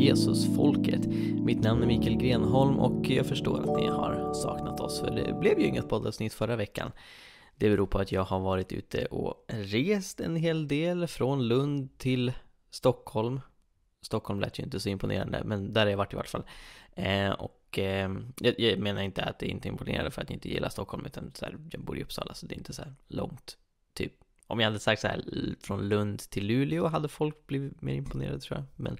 Jesusfolket. Mitt namn är Mikael Grenholm och jag förstår att ni har saknat oss för det blev ju inget poddavsnitt förra veckan. Det beror på att jag har varit ute och rest en hel del från Lund till Stockholm. Stockholm lät ju inte så imponerande, men där har jag varit i vart fall. Eh, och eh, jag, menar inte att det inte är imponerande för att jag inte gillar Stockholm, utan så här, jag bor i Uppsala så det är inte så här långt, typ. Om jag hade sagt så här från Lund till Luleå hade folk blivit mer imponerade tror jag. Men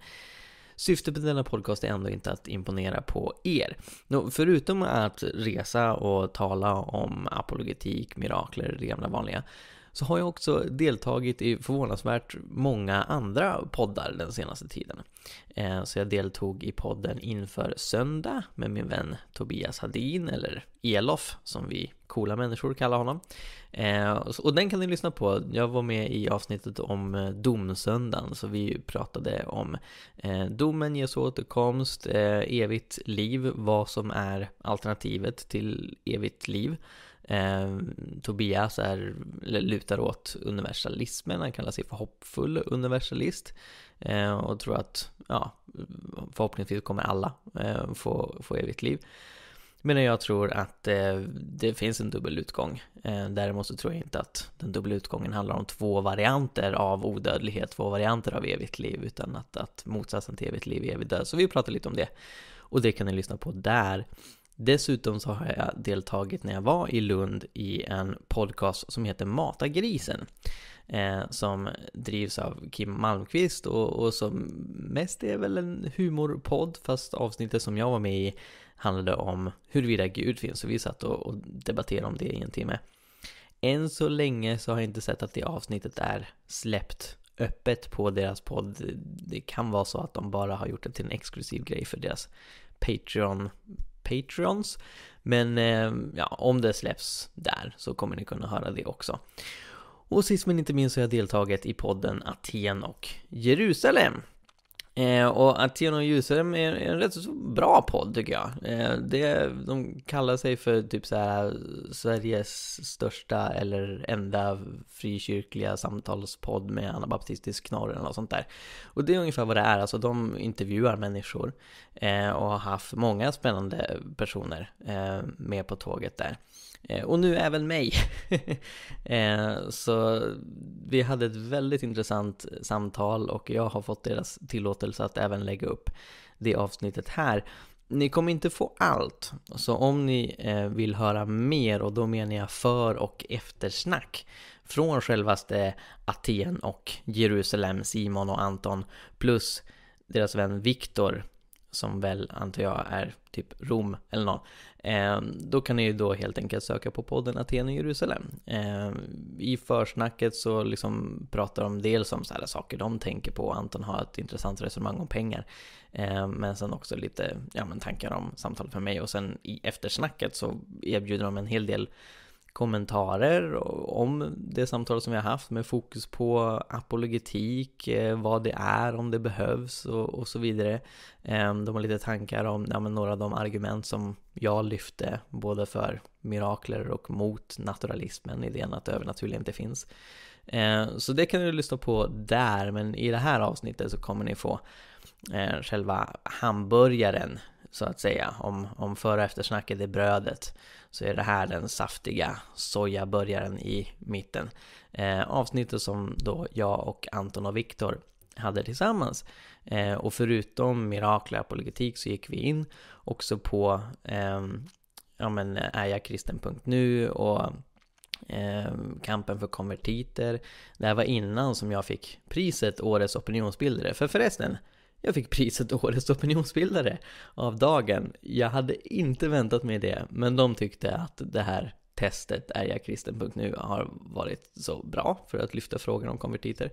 Syftet med denna podcast är ändå inte att imponera på er. Förutom att resa och tala om apologetik, mirakler, det gamla vanliga så har jag också deltagit i förvånansvärt många andra poddar den senaste tiden. Eh, så jag deltog i podden inför söndag med min vän Tobias Hadin, eller Elof som vi coola människor kallar honom. Eh, och den kan ni lyssna på. Jag var med i avsnittet om eh, domsöndagen, så vi pratade om domen, Jesu återkomst, evigt liv, vad som är alternativet till evigt liv. Eh, Tobias är, lutar åt universalismen, han kallar sig för hoppfull universalist eh, och tror att ja, förhoppningsvis kommer alla eh, få, få evigt liv. Medan jag tror att eh, det finns en dubbel utgång. Eh, däremot så tror jag inte att den dubbla utgången handlar om två varianter av odödlighet, två varianter av evigt liv, utan att, att motsatsen till evigt liv är evig död. Så vi pratar lite om det. Och det kan ni lyssna på där. Dessutom så har jag deltagit när jag var i Lund i en podcast som heter Mata grisen. Eh, som drivs av Kim Malmqvist och, och som mest är väl en humorpodd fast avsnittet som jag var med i handlade om huruvida Gud finns. Så vi satt och, och debatterade om det i en timme. Än så länge så har jag inte sett att det avsnittet är släppt öppet på deras podd. Det kan vara så att de bara har gjort det till en exklusiv grej för deras Patreon Patreons. Men eh, ja, om det släpps där så kommer ni kunna höra det också. Och sist men inte minst så har jag deltagit i podden Aten och Jerusalem. Eh, och Aten och Ljusholm är en rätt så bra podd tycker jag. Eh, det, de kallar sig för typ så här Sveriges största eller enda frikyrkliga samtalspodd med anabaptistisk knorr eller något sånt där. Och det är ungefär vad det är, alltså de intervjuar människor eh, och har haft många spännande personer eh, med på tåget där. Eh, och nu även mig. Eh, så vi hade ett väldigt intressant samtal och jag har fått deras tillåtelse att även lägga upp det avsnittet här. Ni kommer inte få allt, så om ni eh, vill höra mer, och då menar jag för och eftersnack, från självaste Aten och Jerusalem, Simon och Anton, plus deras vän Viktor som väl antar jag är typ Rom eller någon, ehm, då kan ni ju då helt enkelt söka på podden Aten och Jerusalem. Ehm, I försnacket så liksom pratar de dels om sådana saker de tänker på, Anton har ett intressant resonemang om pengar, ehm, men sen också lite ja, men tankar om samtalet för mig och sen i eftersnacket så erbjuder de en hel del kommentarer om det samtal som vi har haft med fokus på apologetik, eh, vad det är, om det behövs och, och så vidare. Ehm, de har lite tankar om ja, några av de argument som jag lyfte både för mirakler och mot naturalismen, idén att det inte finns. Ehm, så det kan du lyssna på där, men i det här avsnittet så kommer ni få eh, själva hamburgaren så att säga, om, om före och eftersnacket är brödet så är det här den saftiga sojabörjaren i mitten. Eh, avsnittet som då jag och Anton och Viktor hade tillsammans. Eh, och förutom mirakler politik så gick vi in också på eh, ja, men, ärjagkristen.nu och Eh, kampen för konvertiter. Det här var innan som jag fick priset Årets opinionsbildare. För förresten, jag fick priset Årets opinionsbildare av dagen. Jag hade inte väntat mig det, men de tyckte att det här testet ärjakristen.nu har varit så bra för att lyfta frågan om konvertiter.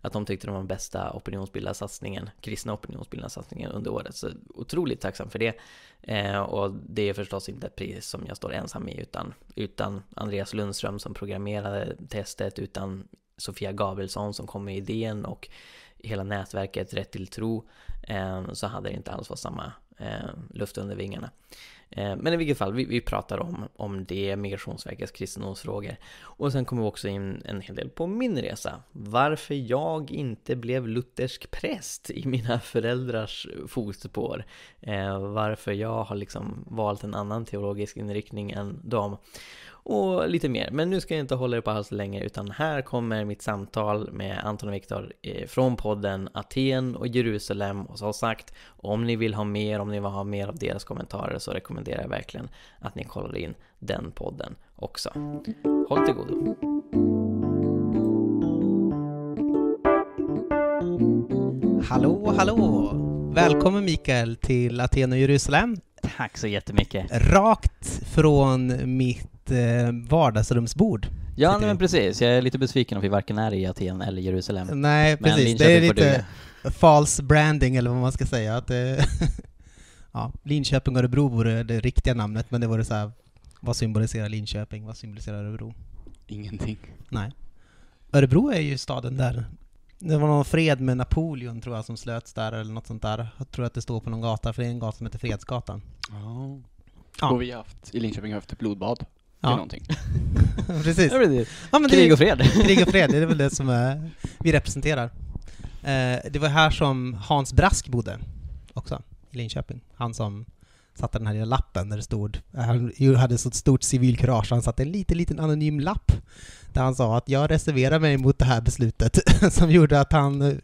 Att de tyckte det var den bästa opinionsbildarsatsningen, kristna opinionsbildarsatsningen under året. Så otroligt tacksam för det. Eh, och det är förstås inte ett pris som jag står ensam i utan, utan Andreas Lundström som programmerade testet, utan Sofia Gabrielsson som kom med idén och hela nätverket Rätt till tro eh, så hade det inte alls varit samma eh, luft under vingarna. Eh, men i vilket fall, vi, pratar om, om det, Migrationsverkets kristendomsfrågor. Och sen kommer vi också in en hel del på min resa. Varför jag inte blev luthersk präst i mina föräldrars fotspår. Varför jag har liksom valt en annan teologisk inriktning än dem och lite mer. Men nu ska jag inte hålla er på halsen längre utan här kommer mitt samtal med Anton och Viktor eh, från podden Aten och Jerusalem och som sagt om ni vill ha mer, om ni vill ha mer av deras kommentarer så rekommenderar jag verkligen att ni kollar in den podden också. Håll till godo! Hallå, hallå! Välkommen Mikael till Aten och Jerusalem. Tack så jättemycket. Rakt från mitt ett eh, vardagsrumsbord. Ja, men precis. Jag är lite besviken om vi varken är i Aten eller Jerusalem. Nej, men precis. Linköping det är lite false branding eller vad man ska säga. Att, eh, ja, Linköping och Örebro vore det riktiga namnet, men det vore så här, vad symboliserar Linköping? Vad symboliserar Örebro? Ingenting. Nej. Örebro är ju staden där det var någon fred med Napoleon tror jag som slöts där eller något sånt där. Jag tror att det står på någon gata, för det är en gata som heter Fredsgatan. Oh. Ja. Och vi har haft, i Linköping har vi haft ett blodbad ja. någonting. precis. Ja, precis. Ja, men krig och fred. krig och fred, det är väl det som är, eh, vi representerar. Eh, det var här som Hans Brask bodde också, i Linköping. Han som satte den här lilla lappen där det stod, eh, han hade så stort civilkurage, han satte en liten, liten anonym lapp där han sa att jag reserverar mig mot det här beslutet som gjorde att han eh,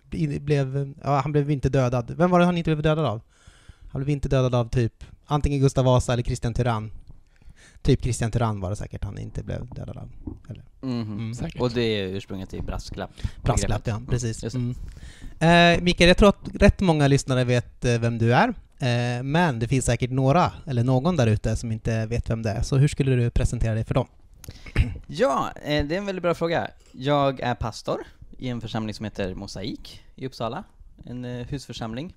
blev, ja, han blev inte dödad. Vem var det han inte blev dödad av? Han blev inte dödad av typ antingen Gustav Vasa eller Kristian Tyrann Typ Christian Tyrann var det säkert han inte blev dödad av. Eller? Mhm. Mm -hmm. mm. Och det är ursprunget till brasklapp. Brasklapp, ja. Precis. Mm. Eh, Mikael, jag tror att rätt många lyssnare vet eh, vem du är. Eh, men det finns säkert några, eller någon där ute, som inte vet vem det är. Så hur skulle du presentera dig för dem? Ja, eh, det är en väldigt bra fråga. Jag är pastor i en församling som heter Mosaik i Uppsala. En eh, husförsamling.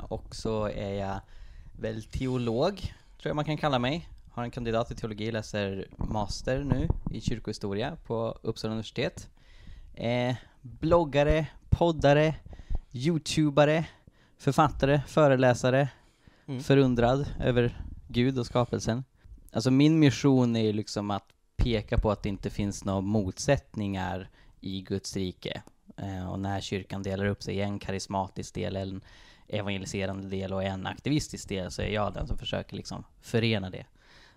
Och så är jag väl teolog, tror jag man kan kalla mig har en kandidat i teologi, läser master nu i kyrkohistoria på Uppsala universitet. Eh, bloggare, poddare, youtubare, författare, föreläsare, mm. förundrad över Gud och skapelsen. Alltså min mission är ju liksom att peka på att det inte finns några motsättningar i Guds rike. Eh, och när kyrkan delar upp sig i en karismatisk del, en evangeliserande del och en aktivistisk del så är jag den som försöker liksom förena det.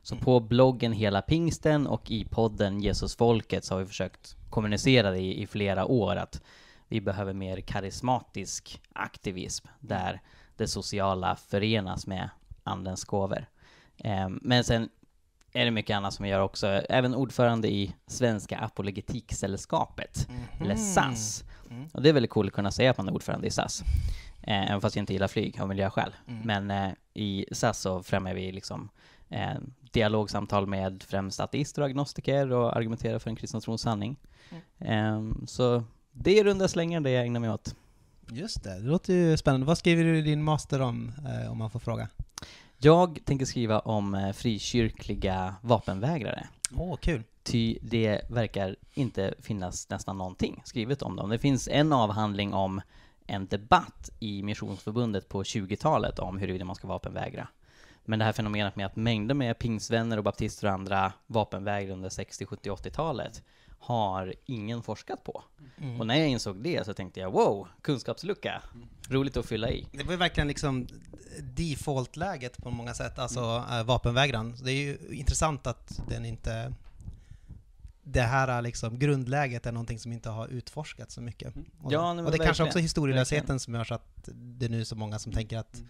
Så mm. på bloggen Hela Pingsten och i podden Jesusfolket så har vi försökt kommunicera det i, i flera år att vi behöver mer karismatisk aktivism där det sociala förenas med andens gåvor. Eh, men sen är det mycket annat som vi gör också. Även ordförande i Svenska Apologetiksällskapet, mm eller SAS. Mm. Och det är väldigt coolt att kunna säga att man är ordförande i SAS. även ehm, fast jag inte gillar flyg av miljöskäl. Mm. Men eh, i SAS så främjar vi liksom eh, dialogsamtal med främst ateister och agnostiker och argumentera för en kristen trons sanning. Mm. Um, så det är runda slängar det jag ägnar mig åt. Just det, det låter ju spännande. Vad skriver du din master om, eh, om man får fråga? Jag tänker skriva om eh, frikyrkliga vapenvägrare. Åh, oh, kul! Ty det verkar inte finnas nästan någonting skrivet om dem. Det finns en avhandling om en debatt i Missionsförbundet på 20-talet om huruvida man ska vapenvägra. Men det här fenomenet med att mängder med pingsvänner och baptister och andra vapenvägrade under 60, 70, 80-talet har ingen forskat på. Mm. Och när jag insåg det så tänkte jag wow, kunskapslucka. Roligt att fylla i. Det var ju verkligen liksom default-läget på många sätt, alltså mm. Eh, vapenvägran. Det är ju intressant att den inte... Det här eh, liksom, grundläget är någonting som inte har utforskats så mycket. Mm. Och, ja, och det är kanske också historielösheten som gör så att det är nu så många som mm. tänker att mm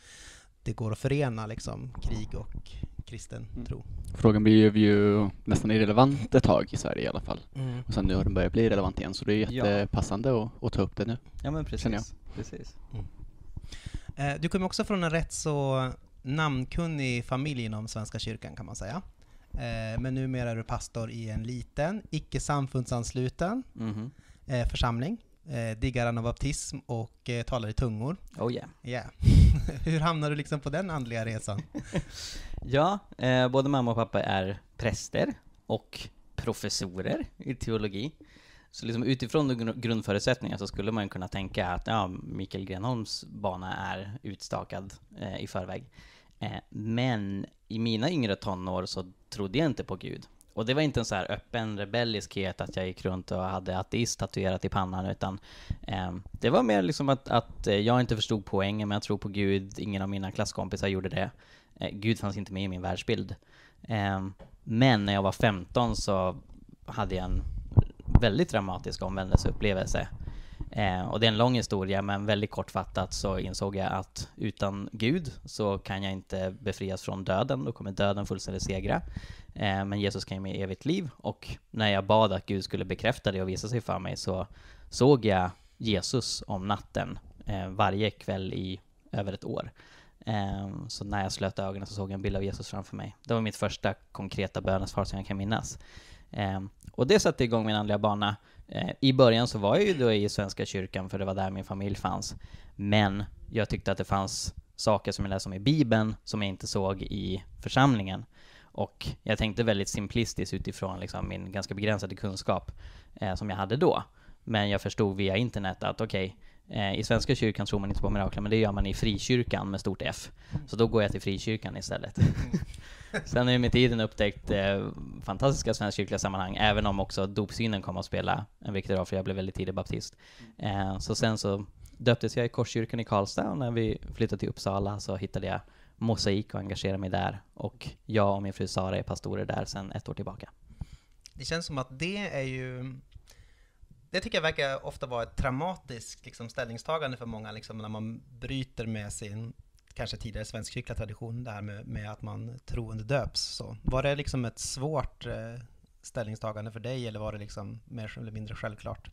det går att förena liksom, krig och kristen mm. tro. Frågan blev ju nästan irrelevant ett tag i Sverige i alla fall. Mm. Och sen nu har den börjat bli relevant igen, så det är jättepassande ja. att, att ta upp det nu. Ja, men precis. precis. Mm. Eh, du kommer också från en rätt så namnkunnig familj inom Svenska kyrkan kan man säga. Eh, men numera är du pastor i en liten, icke samfundsansluten mm. Mm-hmm. eh, församling eh, diggar anabaptism och eh, talar i tungor. Oh yeah. yeah. Hur hamnar du liksom på den andliga resan? ja, eh, både mamma och pappa är präster och professorer i teologi. Så liksom utifrån grundförutsättningarna så skulle man kunna tänka att ja, Mikael Grenholms bana är utstakad eh, i förväg. Eh, men i mina yngre tonår så trodde jag inte på Gud. Och det var inte en så här öppen rebelliskhet att jag gick runt och hade ateist tatuerat i pannan utan eh, det var mer liksom att, att eh, jag inte förstod poängen med att tro på Gud, ingen av mina klasskompisar gjorde det. Eh, Gud fanns inte med i min världsbild. Eh, men när jag var 15 så hade jag en väldigt dramatisk omvändelseupplevelse. Eh, och det är en lång historia, men väldigt kortfattat så insåg jag att utan Gud så kan jag inte befrias från döden, då kommer döden fullständigt segra. Eh, men Jesus kan ge mig evigt liv och när jag bad att Gud skulle bekräfta det och visa sig för mig så såg jag Jesus om natten eh, varje kväll i över ett år. Ehm, så när jag slöt ögonen så såg jag en bild av Jesus framför mig. Det var mitt första konkreta bönesvar som jag kan minnas. Ehm, och det satte igång min andliga bana. Eh, I början så var jag ju då i Svenska kyrkan för det var där min familj fanns. Men jag tyckte att det fanns saker som jag läste om i Bibeln som jag inte såg i församlingen. Och jag tänkte väldigt simplistiskt utifrån liksom min ganska begränsade kunskap eh, som jag hade då. Men jag förstod via internet att okej, okay, eh, i Svenska kyrkan tror man inte på mirakler, men det gör man i frikyrkan med stort F. Så då går jag till frikyrkan istället. Mm. Sen har jag med tiden upptäckt eh, fantastiska svenskkyrkliga sammanhang, även om också dopsynen kom att spela en viktig roll, för jag blev väldigt tidig baptist. Eh, så sen så döptes jag i Korskyrkan i Karlstad, och när vi flyttade till Uppsala så hittade jag mosaik och engagerar mig där. Och jag och min fru Sara är pastorer där sedan ett år tillbaka. Det känns som att det är ju det tycker jag verkar ofta vara ett traumatiskt liksom, ställningstagande för många, liksom, när man bryter med sin kanske tidigare svenskkyrkliga tradition här med, med, att man troende döps. Så. Var det liksom ett svårt eh, ställningstagande för dig, eller var det liksom mer eller mindre självklart?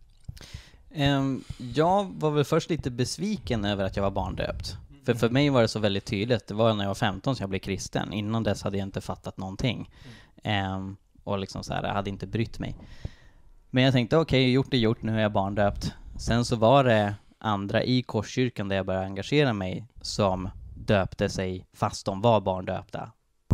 Um, jag var väl först lite besviken över att jag var barndöpt. För för mig var det så väldigt tydligt, det var när jag var 15 som jag blev kristen. Innan dess hade jag inte fattat någonting. Um, och liksom så här, jag hade inte brytt mig. Men jag tänkte okej, okay, gjort är gjort, nu är jag barndöpt. Sen så var det andra i Korskyrkan där jag började engagera mig som döpte sig fast de var barndöpta.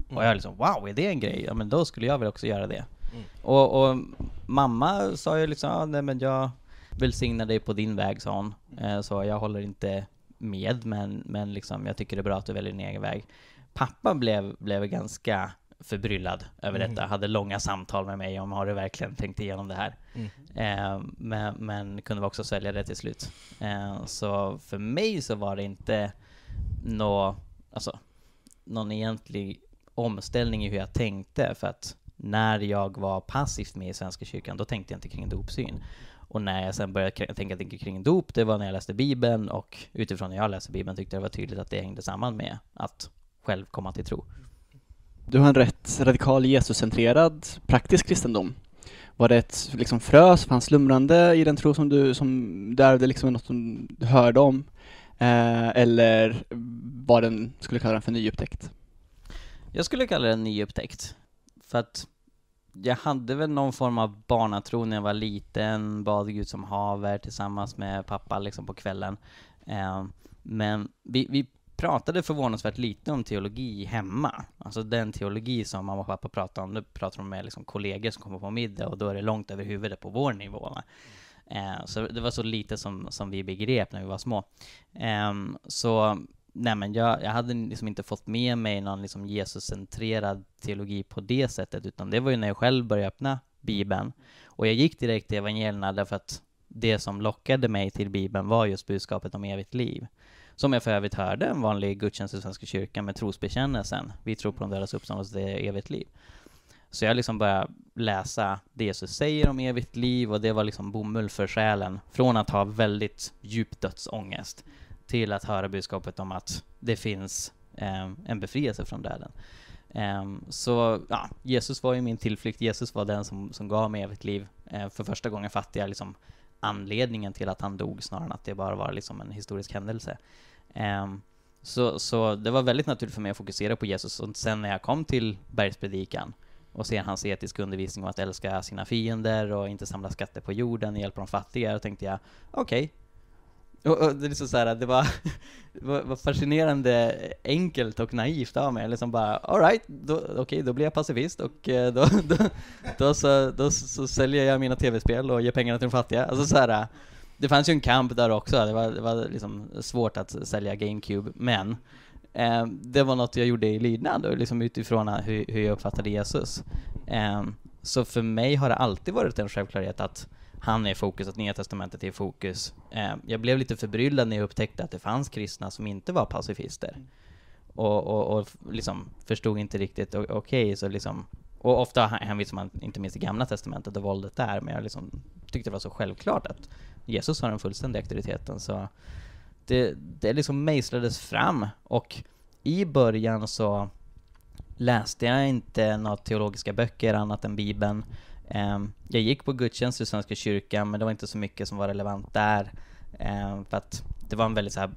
Mm. Och jag liksom wow, är det en grej? Ja men då skulle jag väl också göra det. Mm. Och, och, mamma sa ju liksom, nej men jag välsignar dig på din väg sa hon. Ehm, så jag håller inte med, men, men liksom, jag tycker det är bra att du väljer din egen väg. Pappa blev, blev ganska förbryllad över mm. detta, hade långa samtal med mig om har du verkligen tänkt igenom det här? Mm. Eh, men, men, kunde också sälja det till slut. Eh, så för mig så var det inte nå, alltså, någon egentlig omställning i hur jag tänkte, för att när jag var passivt med i Svenska kyrkan, då tänkte jag inte kring dopsyn. Och när jag sen började tänka, tänka kring dop, det var när jag läste Bibeln och utifrån när jag läste Bibeln tyckte jag det var tydligt att det hängde samman med att själv komma till tro. Du har en rätt radikal Jesuscentrerad praktisk kristendom. Var det ett liksom, frö som fanns slumrande i den tro som du som där det liksom något som du hörde om? Eh, eller var den, skulle kalla den för nyupptäckt? Jag skulle kalla den nyupptäckt. För att jag hade väl någon form av barnatro när jag var liten, bad Gud som haver tillsammans med pappa liksom på kvällen. Eh, men vi, vi pratade förvånansvärt lite om teologi hemma. Alltså den teologi som mamma och pappa pratade om, nu pratar de med liksom kollegor som kommer på middag och då är det långt över huvudet på vår nivå. Eh, så det var så lite som, som vi begrep när vi var små. Eh, så Nej men jag, jag hade liksom inte fått med mig någon liksom Jesuscentrerad teologi på det sättet, utan det var ju när jag själv började öppna Bibeln. Och jag gick direkt till evangelierna därför att det som lockade mig till Bibeln var just budskapet om evigt liv. Som jag för övrigt hörde en vanlig gudstjänst i Svenska kyrkan med trosbekännelsen. Vi tror på de dödas uppståndelse, det är evigt liv. Så jag liksom började läsa det Jesus säger om evigt liv och det var liksom bomull för själen. Från att ha väldigt djup dödsångest till att höra budskapet om att det finns eh, en befrielse från döden. Ehm, så ja, Jesus var ju min tillflykt, Jesus var den som, som gav mig evigt liv. Eh, för första gången fattade jag liksom anledningen till att han dog snarare än att det bara var liksom en historisk händelse. Ehm, så, så det var väldigt naturligt för mig att fokusera på Jesus och sen när jag kom till bergspredikan och ser hans etiska undervisning om att älska sina fiender och inte samla skatter på jorden, och hjälpa de fattiga, då tänkte jag okej, okay, och, och det är liksom så här, det var, var fascinerande enkelt och naivt av mig, liksom bara alright, okej okay, då blir jag pacifist och eh, då, då, då, så, då så säljer jag mina tv-spel och ger pengarna till de fattiga. Alltså så här, det fanns ju en kamp där också, det var, det var liksom svårt att sälja GameCube, men eh, det var något jag gjorde i lydnad och liksom utifrån hur, hur jag uppfattade Jesus. Eh, så för mig har det alltid varit en självklarhet att han är i fokus, att Nya Testamentet är i fokus. Eh, jag blev lite förbryllad när jag upptäckte att det fanns kristna som inte var pacifister. Och, och, och liksom förstod inte riktigt, okej, okay, så liksom och ofta hänvisar man inte minst till Gamla Testamentet och våldet där, men jag liksom tyckte det var så självklart att Jesus har den fullständiga auktoriteten. Så det, det liksom mejslades fram och i början så läste jag inte några teologiska böcker annat än Bibeln. Ehm, jag gick på gudstjänst i Svenska kyrkan, men det var inte så mycket som var relevant där. Ehm, för att det var en väldigt så här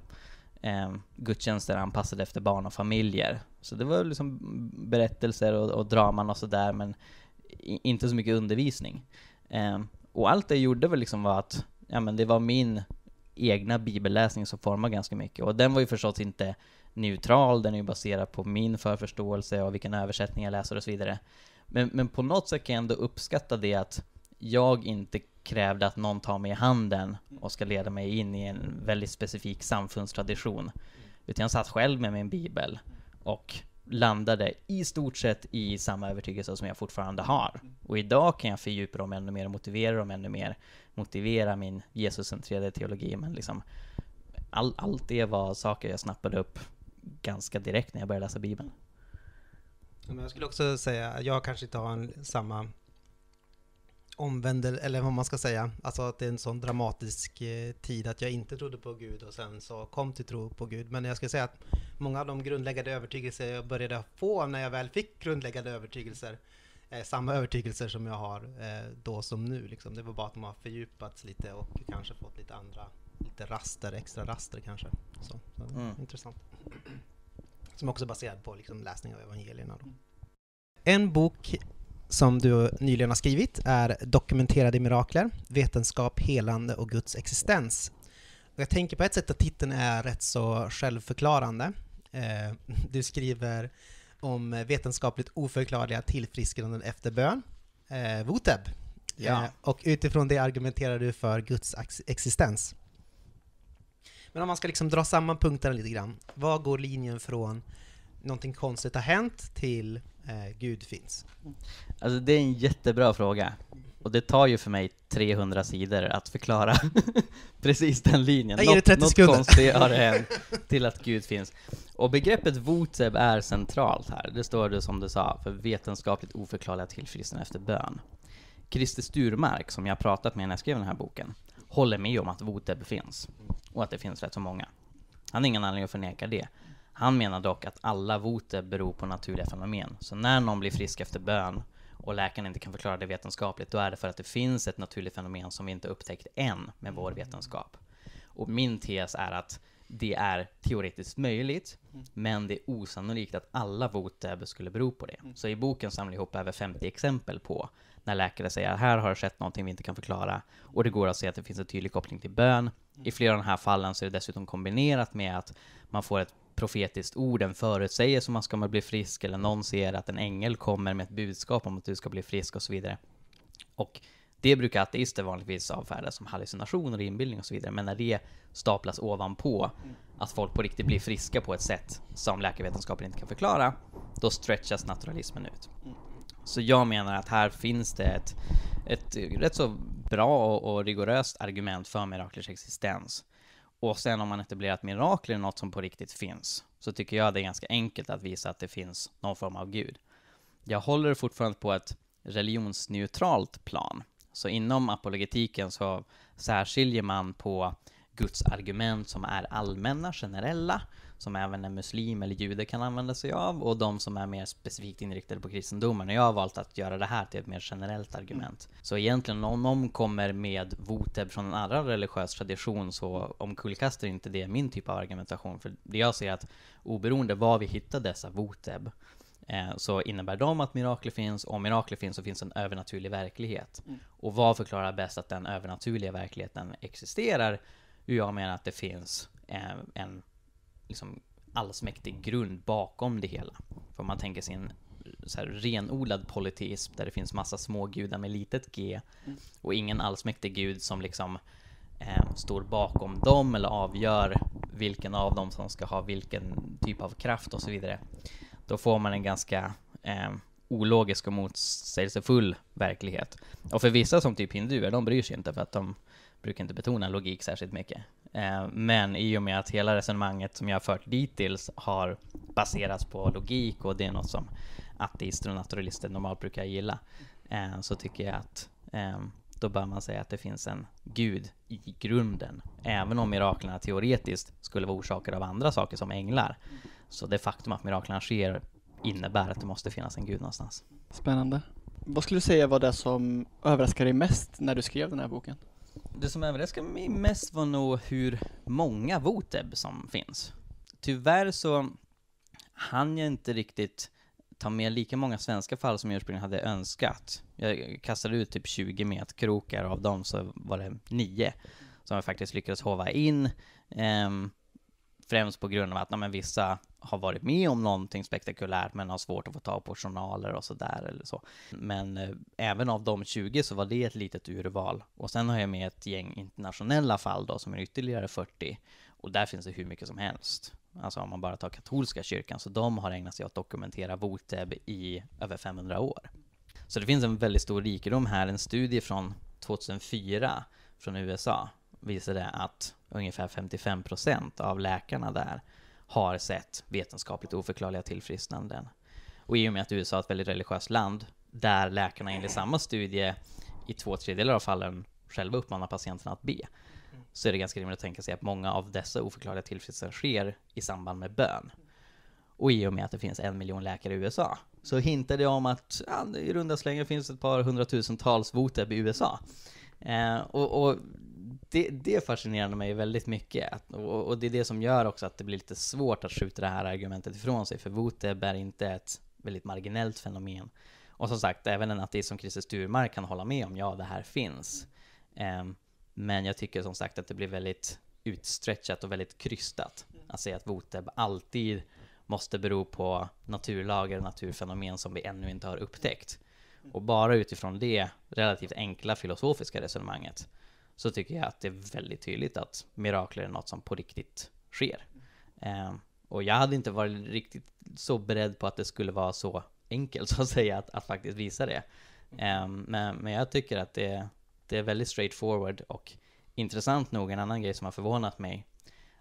ehm, gudstjänster anpassade efter barn och familjer. Så det var liksom berättelser och, och draman och sådär, men inte så mycket undervisning. Och allt det gjorde väl liksom var att, ja men det var min egna bibelläsning som formade ganska mycket. Och den var ju förstås inte neutral, den är ju baserad på min förförståelse och vilken översättning jag läser och så vidare. Men, men på något sätt kan jag ändå uppskatta det att jag inte krävde att någon tar mig i handen och ska leda mig in i en väldigt specifik samfundstradition. Utan jag satt själv med min bibel och landade i stort sett i samma övertygelse som jag fortfarande har. Och idag kan jag fördjupa dem ännu mer och motivera dem ännu mer. Motivera min Jesuscentrerade teologi, men liksom all, allt det var saker jag snappade upp ganska direkt när jag började läsa Bibeln. Men jag skulle också säga att jag kanske inte har en, samma omvändelse, eller vad man ska säga, alltså att det är en sån dramatisk eh, tid att jag inte trodde på Gud och sen så kom till tro på Gud. Men jag skulle säga att många av de grundläggande övertygelser jag började få när jag väl fick grundläggande övertygelser, eh, samma övertygelser som jag har eh, då som nu. Liksom. Det var bara att de har fördjupats lite och kanske fått lite andra, lite raster, extra raster kanske. Så, så mm. intressant som också är baserad på liksom läsning av evangelierna. Då. En bok som du nyligen har skrivit är Dokumenterade mirakler, vetenskap, helande och Guds existens. Och jag tänker på ett sätt att titeln är rätt så självförklarande. Eh, du skriver om vetenskapligt oförklarliga tillfrisknanden efter bön, eh, Voteb. Ja. Eh, och utifrån det argumenterar du för Guds existens. Men om man ska liksom dra samman punkterna lite grann. Vad går linjen från någonting konstigt har hänt till eh, Gud finns? Alltså det är en jättebra fråga. Och det tar ju för mig 300 sidor att förklara precis den linjen. Jag ger det 30 något, sekunder. något konstigt har hänt till att Gud finns. Och begreppet Voteb är centralt här. Det står det som du sa, för vetenskapligt oförklarliga tillfrisknande efter bön. Christer Sturmark, som jag pratat med när jag skrev den här boken, håller med om att voteb finns. Och att det finns rätt så många. Han har ingen anledning att förneka det. Han menar dock att alla voteb beror på naturliga fenomen. Så när någon blir frisk efter bön och läkaren inte kan förklara det vetenskapligt, då är det för att det finns ett naturligt fenomen som vi inte upptäckt än med vår vetenskap. Och min tes är att det är teoretiskt möjligt, men det är osannolikt att alla voteb skulle bero på det. Så i boken samlar jag ihop över 50 exempel på när läkare säger att här har det skett någonting vi inte kan förklara och det går att se att det finns en tydlig koppling till bön. I flera av de här fallen så är det dessutom kombinerat med att man får ett profetiskt ord, en förutsägelse om man ska bli frisk eller någon ser att en ängel kommer med ett budskap om att du ska bli frisk och så vidare. Och det brukar ateister vanligtvis avfärda som hallucinationer, inbildning och så vidare, men när det staplas ovanpå att folk på riktigt blir friska på ett sätt som läkarvetenskapen inte kan förklara, då stretchas naturalismen ut. Så jag menar att här finns det ett, ett rätt så bra och, och rigoröst argument för miraklers existens. Och sen om man etablerar att mirakler är något som på riktigt finns, så tycker jag det är ganska enkelt att visa att det finns någon form av gud. Jag håller fortfarande på ett religionsneutralt plan. Så inom apologetiken så särskiljer man på Guds argument som är allmänna, generella, som även en muslim eller jude kan använda sig av och de som är mer specifikt inriktade på kristendomen. Och jag har valt att göra det här till ett mer generellt argument. Så egentligen om någon kommer med voteb från en annan religiös tradition så omkullkastar inte det min typ av argumentation. För det jag ser är att oberoende var vi hittar dessa voteb eh, så innebär de att mirakler finns, och om mirakler finns så finns en övernaturlig verklighet. Mm. Och vad förklarar bäst att den övernaturliga verkligheten existerar? Jag menar att det finns eh, en liksom allsmäktig grund bakom det hela. För om man tänker sig en så här renodlad polyteism där det finns massa smågudar med litet g och ingen allsmäktig gud som liksom eh, står bakom dem eller avgör vilken av dem som ska ha vilken typ av kraft och så vidare. Då får man en ganska eh, ologisk och motsägelsefull verklighet. Och för vissa som typ hinduer, de bryr sig inte för att de brukar inte betona logik särskilt mycket. Eh, men i och med att hela resonemanget som jag har fört dittills har baserats på logik och det är något som ateister och naturalister normalt brukar gilla, eh, så tycker jag att eh, då bör man säga att det finns en gud i grunden. Även om miraklerna teoretiskt skulle vara orsakade av andra saker som änglar. Så det faktum att miraklerna sker innebär att det måste finnas en gud någonstans. Spännande. Vad skulle du säga var det som överraskade dig mest när du skrev den här boken? Det som överraskade mig mest var nog hur många Voteb som finns. Tyvärr så hann jag inte riktigt ta med lika många svenska fall som jag ursprungligen hade önskat. Jag kastade ut typ 20 metkrokar, av dem så var det 9 som jag faktiskt lyckades hova in. Um, främst på grund av att men, vissa har varit med om någonting spektakulärt men har svårt att få tag på journaler och sådär eller så. Men eh, även av de 20 så var det ett litet urval. Och sen har jag med ett gäng internationella fall då som är ytterligare 40. Och där finns det hur mycket som helst. Alltså om man bara tar katolska kyrkan, så de har ägnat sig åt att dokumentera Voteb i över 500 år. Så det finns en väldigt stor rikedom här. En studie från 2004 från USA visade att ungefär 55 procent av läkarna där har sett vetenskapligt oförklarliga tillfrisknanden. Och i och med att USA är ett väldigt religiöst land, där läkarna enligt samma studie i två tredjedelar av fallen själva uppmanar patienterna att be, så är det ganska rimligt att tänka sig att många av dessa oförklarliga tillfrisknanden sker i samband med bön. Och i och med att det finns en miljon läkare i USA, så hintade jag om att ja, i runda slängar finns ett par hundratusentals voteb i USA. Eh, och, och det, det fascinerade mig väldigt mycket. Att, och, och, det är det som gör också att det blir lite svårt att skjuta det här argumentet ifrån sig. För Wuteb är inte ett väldigt marginellt fenomen. Och som sagt, även en ateist som Christer Sturmark kan hålla med om, ja det här finns. Eh, men jag tycker som sagt att det blir väldigt utstretchat och väldigt krystat. Att säga att Wuteb alltid måste bero på naturlagar och naturfenomen som vi ännu inte har upptäckt. Och bara utifrån det relativt enkla filosofiska resonemanget så tycker jag att det är väldigt tydligt att mirakler är något som på riktigt sker. Eh, och jag hade inte varit riktigt så beredd på att det skulle vara så enkelt så att säga att, att faktiskt visa det. Eh, men, men jag tycker att det, det är väldigt straightforward och intressant nog en annan grej som har förvånat mig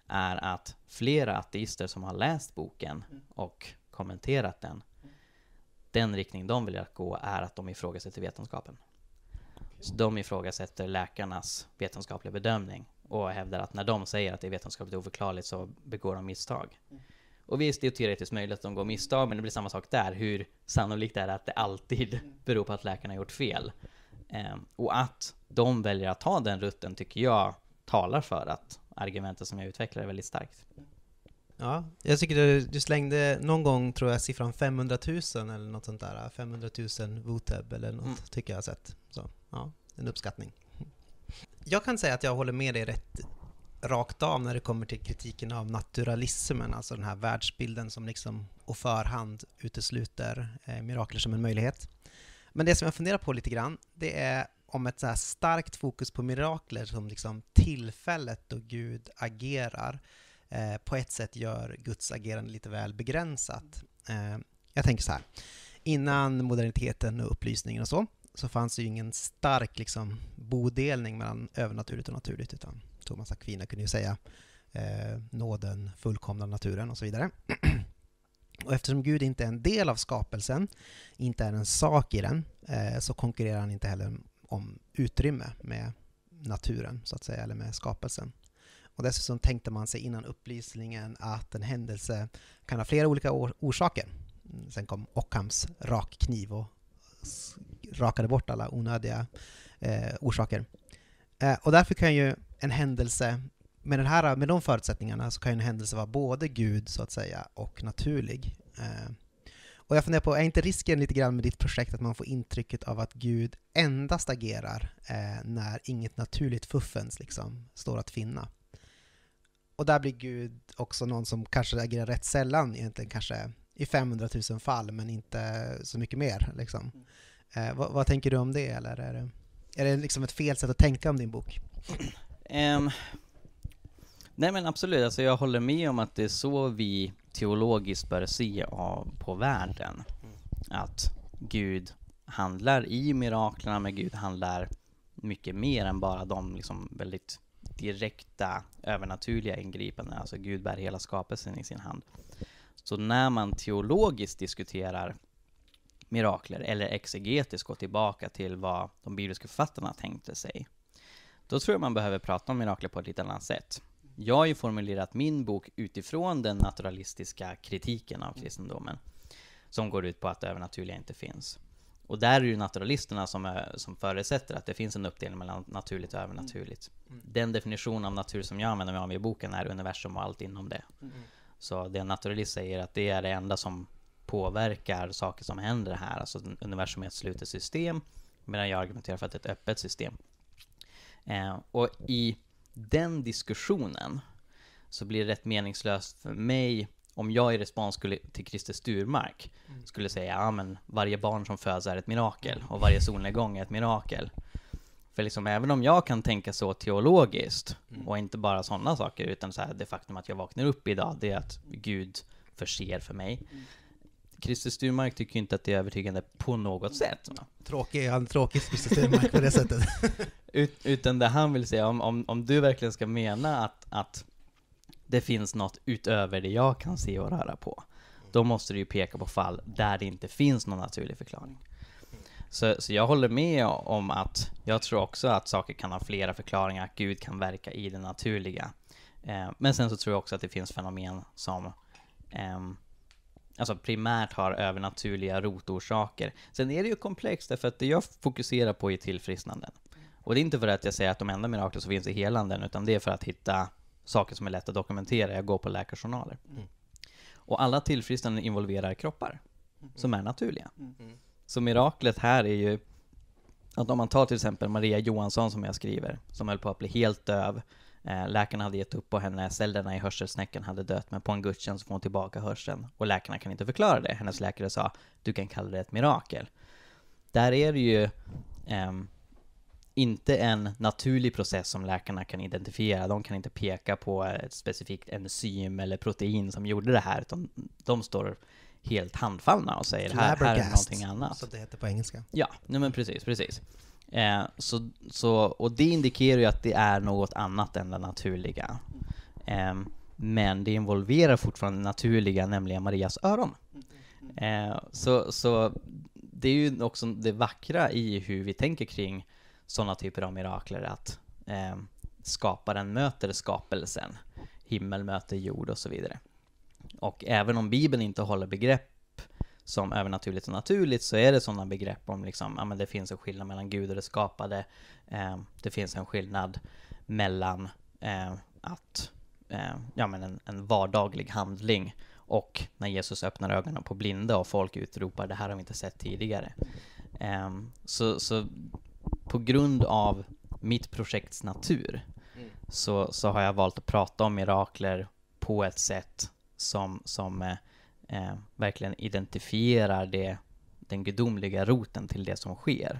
är att flera ateister som har läst boken mm. och kommenterat den den riktning de vill att gå är att de ifrågasätter vetenskapen. Så de ifrågasätter läkarnas vetenskapliga bedömning och hävdar att när de säger att det är vetenskapligt oförklarligt så begår de misstag. Och visst, det är teoretiskt möjligt att de går misstag, men det blir samma sak där. Hur sannolikt är det att det alltid beror på att läkarna har gjort fel? Ehm, och att de väljer att ta den rutten tycker jag talar för att argumentet som jag utvecklar är väldigt starkt. Ja, jag tycker du, du, slängde någon gång, tror jag, siffran 500 000 eller något sånt där. 500 000 Voteb eller något, mm. tycker jag har sett. Så, ja, en uppskattning. Jag kan säga att jag håller med dig rätt rakt av när det kommer till kritiken av naturalismen, alltså den här världsbilden som liksom på förhand utesluter eh, mirakler som en möjlighet. Men det som jag funderar på lite grann, det är om ett så här starkt fokus på mirakler som liksom tillfället då Gud agerar Eh, på ett sätt gör Guds agerande lite väl begränsat. Eh, jag tänker så här, innan moderniteten och upplysningen och så, så fanns det ju ingen stark liksom, bodelning mellan övernaturligt och naturligt, utan Thomas Aquina kunde ju säga eh, nåden, fullkomna naturen och så vidare. Och eftersom Gud inte är en del av skapelsen, inte är en sak i den, eh, så konkurrerar han inte heller om utrymme med naturen, så att säga, eller med skapelsen. Och dessutom tänkte man sig innan upplysningen att en händelse kan ha flera olika or orsaker. Mm, sen kom Ockhams rakkniv och rakade bort alla onödiga eh, orsaker. Eh, och därför kan ju en händelse, med, den här, med de förutsättningarna, så kan en händelse vara både Gud, så att säga, och naturlig. Eh, och jag funderar på, är inte risken lite grann med ditt projekt att man får intrycket av att Gud endast agerar eh, när inget naturligt fuffens liksom står att finna? Och där blir Gud också någon som kanske agerar rätt sällan egentligen, kanske i 500 000 fall, men inte så mycket mer. Liksom. Mm. Eh, vad, vad, tänker du om det? Eller är det, är det liksom ett fel sätt att tänka om din bok? Um, nej men absolut, alltså jag håller med om att det är så vi teologiskt bör se av, på världen. Mm. Att Gud handlar i miraklerna, men Gud handlar mycket mer än bara de liksom väldigt direkta övernaturliga ingripanden, alltså Gud bär hela skapelsen i sin hand. Så när man teologiskt diskuterar mirakler, eller exegetiskt går tillbaka till vad de bibliska författarna tänkte sig, då tror jag man behöver prata om mirakler på ett lite annat sätt. Jag har ju formulerat min bok utifrån den naturalistiska kritiken av kristendomen, som går ut på att det övernaturliga inte finns. Och där är det ju naturalisterna som, är, som förutsätter att det finns en uppdelning mellan naturligt och övernaturligt. Mm. mm. Den definition av natur som jag använder mig av i boken är universum och allt inom det. Mm. mm. Så det en naturalist säger att det är det enda som påverkar saker som händer här. Alltså universum är ett slutet system, medan jag argumenterar för att det är ett öppet system. Eh, och i den diskussionen så blir det rätt meningslöst för mig om jag i respons skulle, till Christer Sturmark mm. skulle säga ja men varje barn som föds är ett mirakel och varje solnedgång är ett mirakel. För liksom även om jag kan tänka så teologiskt mm. och inte bara sådana saker utan så här, det faktum att jag vaknar upp idag det är att Gud förser för mig. Mm. Christer Sturmark tycker inte att det är övertygande på något sätt. Tråkig, han är tråkig Christer Sturmark på det sättet. Ut, utan det han vill säga, om, om, om du verkligen ska mena att, att det finns något utöver det jag kan se och röra på. Då måste du ju peka på fall där det inte finns någon naturlig förklaring. Så, så jag håller med om att jag tror också att saker kan ha flera förklaringar, att Gud kan verka i det naturliga. Eh, men sen så tror jag också att det finns fenomen som eh, alltså primärt har övernaturliga rotorsaker. Sen är det ju komplext därför att det jag fokuserar på är tillfrisknanden. Och det är inte för att jag säger att de enda mirakler som finns är helanden, utan det är för att hitta saker som är lätt att dokumentera. Jag går på läkarjournaler. Mm. Och alla tillfrisknanden involverar kroppar mm. som är naturliga. Mm. Så miraklet här är ju att om man tar till exempel Maria Johansson som jag skriver, som höll på att bli helt döv. Eh, läkarna hade gett upp på henne, cellerna i hörselsnäckan hade dött, men på en gudstjänst får hon tillbaka hörseln. Och läkarna kan inte förklara det. Hennes mm. läkare sa, du kan kalla det ett mirakel. Där är det ju eh, inte en naturlig process som läkarna kan identifiera. De kan inte peka på ett specifikt enzym eller protein som gjorde det här, utan de står helt handfallna och säger här, här är någonting annat. Som det heter på engelska. Ja, nej men precis, precis. Eh, så, så, och det indikerar ju att det är något annat än det naturliga. Eh, men det involverar fortfarande det naturliga, nämligen Marias öron. Eh, så, så det är ju också det vackra i hur vi tänker kring sådana typer av mirakler, att eh, skaparen möter skapelsen, himmel möter jord och så vidare. Och även om Bibeln inte håller begrepp som övernaturligt och naturligt så är det sådana begrepp om liksom, ja men det finns en skillnad mellan Gud och det skapade. Eh, det finns en skillnad mellan eh, att, eh, ja men en, en, vardaglig handling och när Jesus öppnar ögonen på blinda och folk utropar det här har vi inte sett tidigare. Ehm, så, så på grund av mitt projekts natur mm. så, så har jag valt att prata om mirakler på ett sätt som, som eh, eh, verkligen identifierar det, den gudomliga roten till det som sker.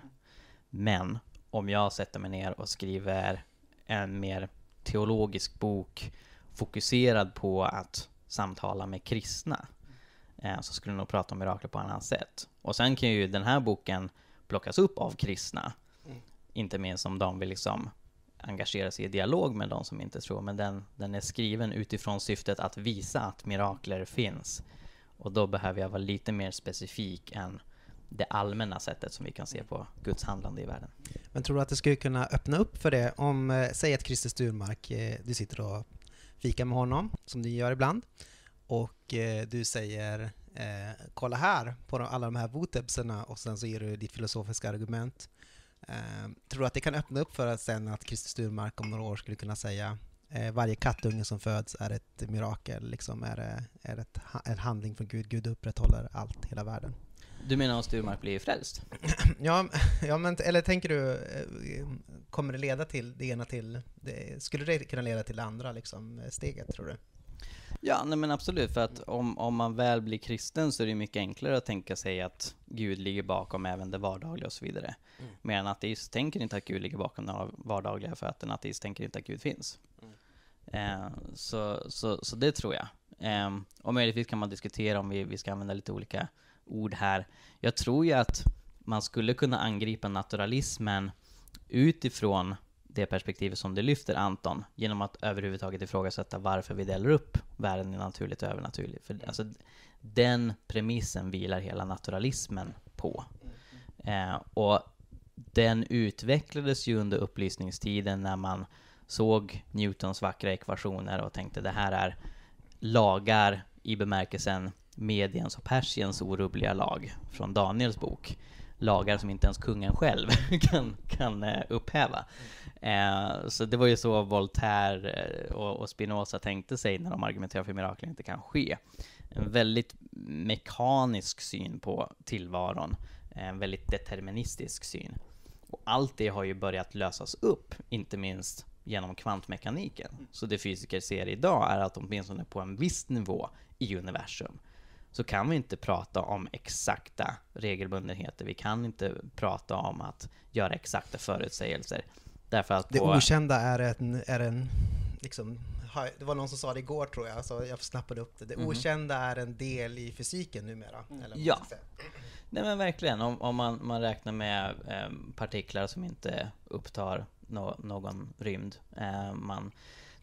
Men om jag sätter mig ner och skriver en mer teologisk bok fokuserad på att samtala med kristna eh, så skulle jag nog prata om mirakler på ett annat sätt. Och sen kan ju den här boken plockas upp av kristna inte minst om de vill liksom engagera sig i dialog med de som inte tror, men den, den är skriven utifrån syftet att visa att mirakler finns. Och då behöver jag vara lite mer specifik än det allmänna sättet som vi kan se på Guds handlande i världen. Men tror du att det skulle kunna öppna upp för det om, eh, säg att Christer Sturmark, eh, du sitter och fikar med honom, som du gör ibland, och eh, du säger eh, kolla här på alla de här votebserna och sen så ger du ditt filosofiska argument Eh, tror du att det kan öppna upp för att sen att Christer Sturmark om några år skulle kunna säga eh, varje kattunge som föds är ett mirakel, liksom är, eh, är ett, en handling från Gud. Gud upprätthåller allt, hela världen. Du menar om Sturmark blir frälst? ja, ja, men eller tänker du, kommer det leda till det ena till, det, skulle det kunna leda till det andra liksom, steget tror du? Ja, nej men absolut. För att om, om man väl blir kristen så är det mycket enklare att tänka sig att Gud ligger bakom även det vardagliga och så vidare. Mm. Medan ateist tänker inte att Gud ligger bakom det vardagliga för att en ateist tänker inte att Gud finns. Mm. Eh, så, så, så det tror jag. Eh, och möjligtvis kan man diskutera om vi, vi ska använda lite olika ord här. Jag tror ju att man skulle kunna angripa naturalismen utifrån det perspektivet som du lyfter Anton, genom att överhuvudtaget ifrågasätta varför vi delar upp världen i naturligt och övernaturligt. För alltså, den premissen vilar hela naturalismen på. Eh, och den utvecklades ju under upplysningstiden när man såg Newtons vackra ekvationer och tänkte det här är lagar i bemärkelsen mediens och Persiens orubbliga lag från Daniels bok lagar som inte ens kungen själv kan, kan eh, upphäva. Mm. Så det var ju så Voltaire eh, och Spinoza tänkte sig när de argumenterade för mirakler inte kan ske. En väldigt mekanisk syn på tillvaron, en väldigt deterministisk syn. Och allt det har ju börjat lösas upp, inte minst genom kvantmekaniken. Så det fysiker ser idag är att åtminstone på en viss nivå i universum så kan vi inte prata om exakta regelbundenheter. Vi kan inte prata om att göra exakta förutsägelser. Därför att det på... okända är en, är en liksom, det var någon som sa det igår tror jag, så jag snappade upp det. Det mm. okända är en del i fysiken numera. Mm. Eller ja, Nej, men verkligen. Om, om man, man, räknar med eh, partiklar som inte upptar no, någon rymd. Eh, man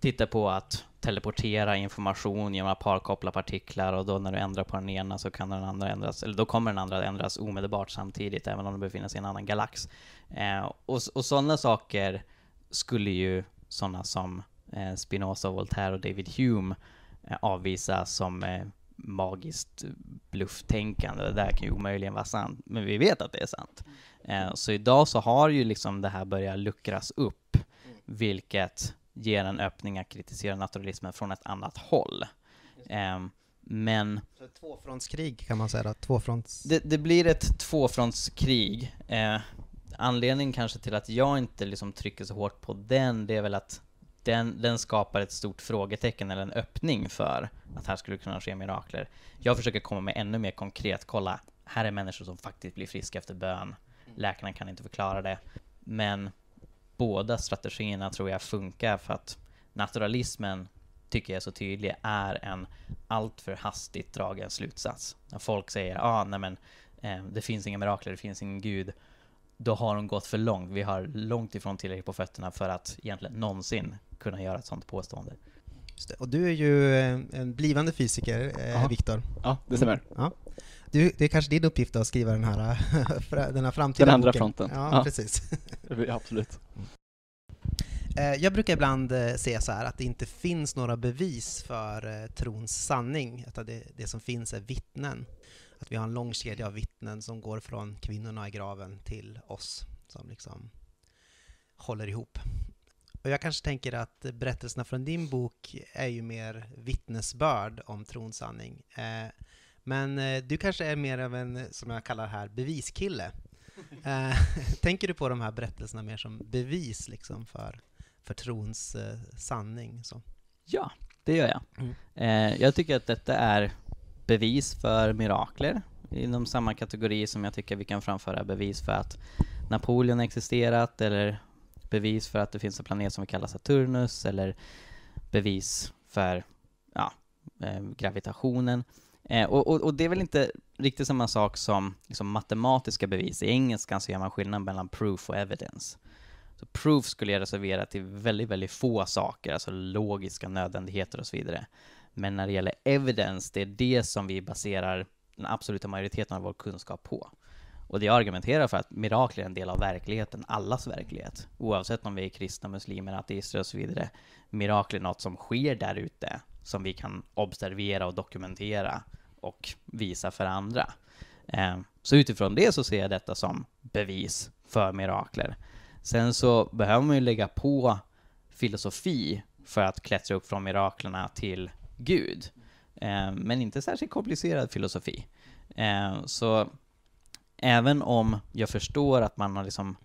tittar på att teleportera information genom att parkoppla partiklar och då när du ändrar på den ena så kan den andra ändras, eller då kommer den andra att ändras omedelbart samtidigt även om den befinner sig i en annan galax. Eh, och, och sådana saker skulle ju sådana som eh, Spinoza, Voltaire och David Hume eh, avvisa som eh, magiskt blufftänkande. Det där kan ju omöjligen vara sant, men vi vet att det är sant. Eh, så idag så har ju liksom det här börjat luckras upp, vilket ger en öppning att kritisera naturalismen från ett annat håll. Um, men... Så ett tvåfrontskrig kan man säga då? Tvåfronts... Det, det blir ett tvåfrontskrig. Eh, anledningen kanske till att jag inte liksom trycker så hårt på den, det är väl att den, den skapar ett stort frågetecken eller en öppning för att här skulle kunna ske mirakler. Jag försöker komma med ännu mer konkret, kolla, här är människor som faktiskt blir friska efter bön. Mm. Läkarna kan inte förklara det. Men båda strategierna tror jag funkar för att naturalismen tycker jag är så tydlig är en alltför hastigt dragen slutsats. När folk säger ah, nej men eh, det finns inga mirakler, det finns ingen gud. Då har de gått för långt. Vi har långt ifrån tillräckligt på fötterna för att egentligen någonsin kunna göra ett sådant påstående. Och du är ju eh, en blivande fysiker, eh, Viktor. Ja, det stämmer. Mm. Ja. Du, det är kanske din uppgift att skriva den här, eh, den här framtida Den andra boken. fronten. Ja, ja. precis. absolut. Mm. Eh, jag brukar ibland säga så här att det inte finns några bevis för trons sanning, att det, det som finns är vittnen. Att vi har en lång kedja av vittnen som går från kvinnorna i graven till oss, som liksom håller ihop. Och jag kanske tänker att berättelserna från din bok är ju mer vittnesbörd om trons sanning. Eh, men eh, du kanske är mer av en, som jag kallar här, beviskille. Eh, tänker du på de här berättelserna mer som bevis liksom för, för trons eh, sanning? Så? Ja, det gör jag. Mm. Eh, jag tycker att detta är bevis för mirakler inom samma kategori som jag tycker vi kan framföra bevis för att Napoleon existerat eller bevis för att det finns en planet som vi kallar Saturnus eller bevis för ja, eh, gravitationen. Eh, och, och, och, det är väl inte riktigt samma sak som liksom, matematiska bevis. I engelskan så gör man skillnad mellan proof och evidence. Så proof skulle jag reservera till väldigt, väldigt få saker, alltså logiska nödvändigheter och så vidare. Men när det gäller evidence, det är det som vi baserar den absoluta majoriteten av vår kunskap på. Och det jag argumenterar för att mirakler är en del av verkligheten, allas verklighet. Oavsett om vi är kristna, muslimer, ateister och så vidare. Mirakler är något som sker där ute, som vi kan observera och dokumentera och visa för andra. Eh, så utifrån det så ser jag detta som bevis för mirakler. Sen så behöver man ju lägga på filosofi för att klättra upp från miraklerna till Gud. Eh, men inte särskilt komplicerad filosofi. Eh, så även om jag förstår att man har liksom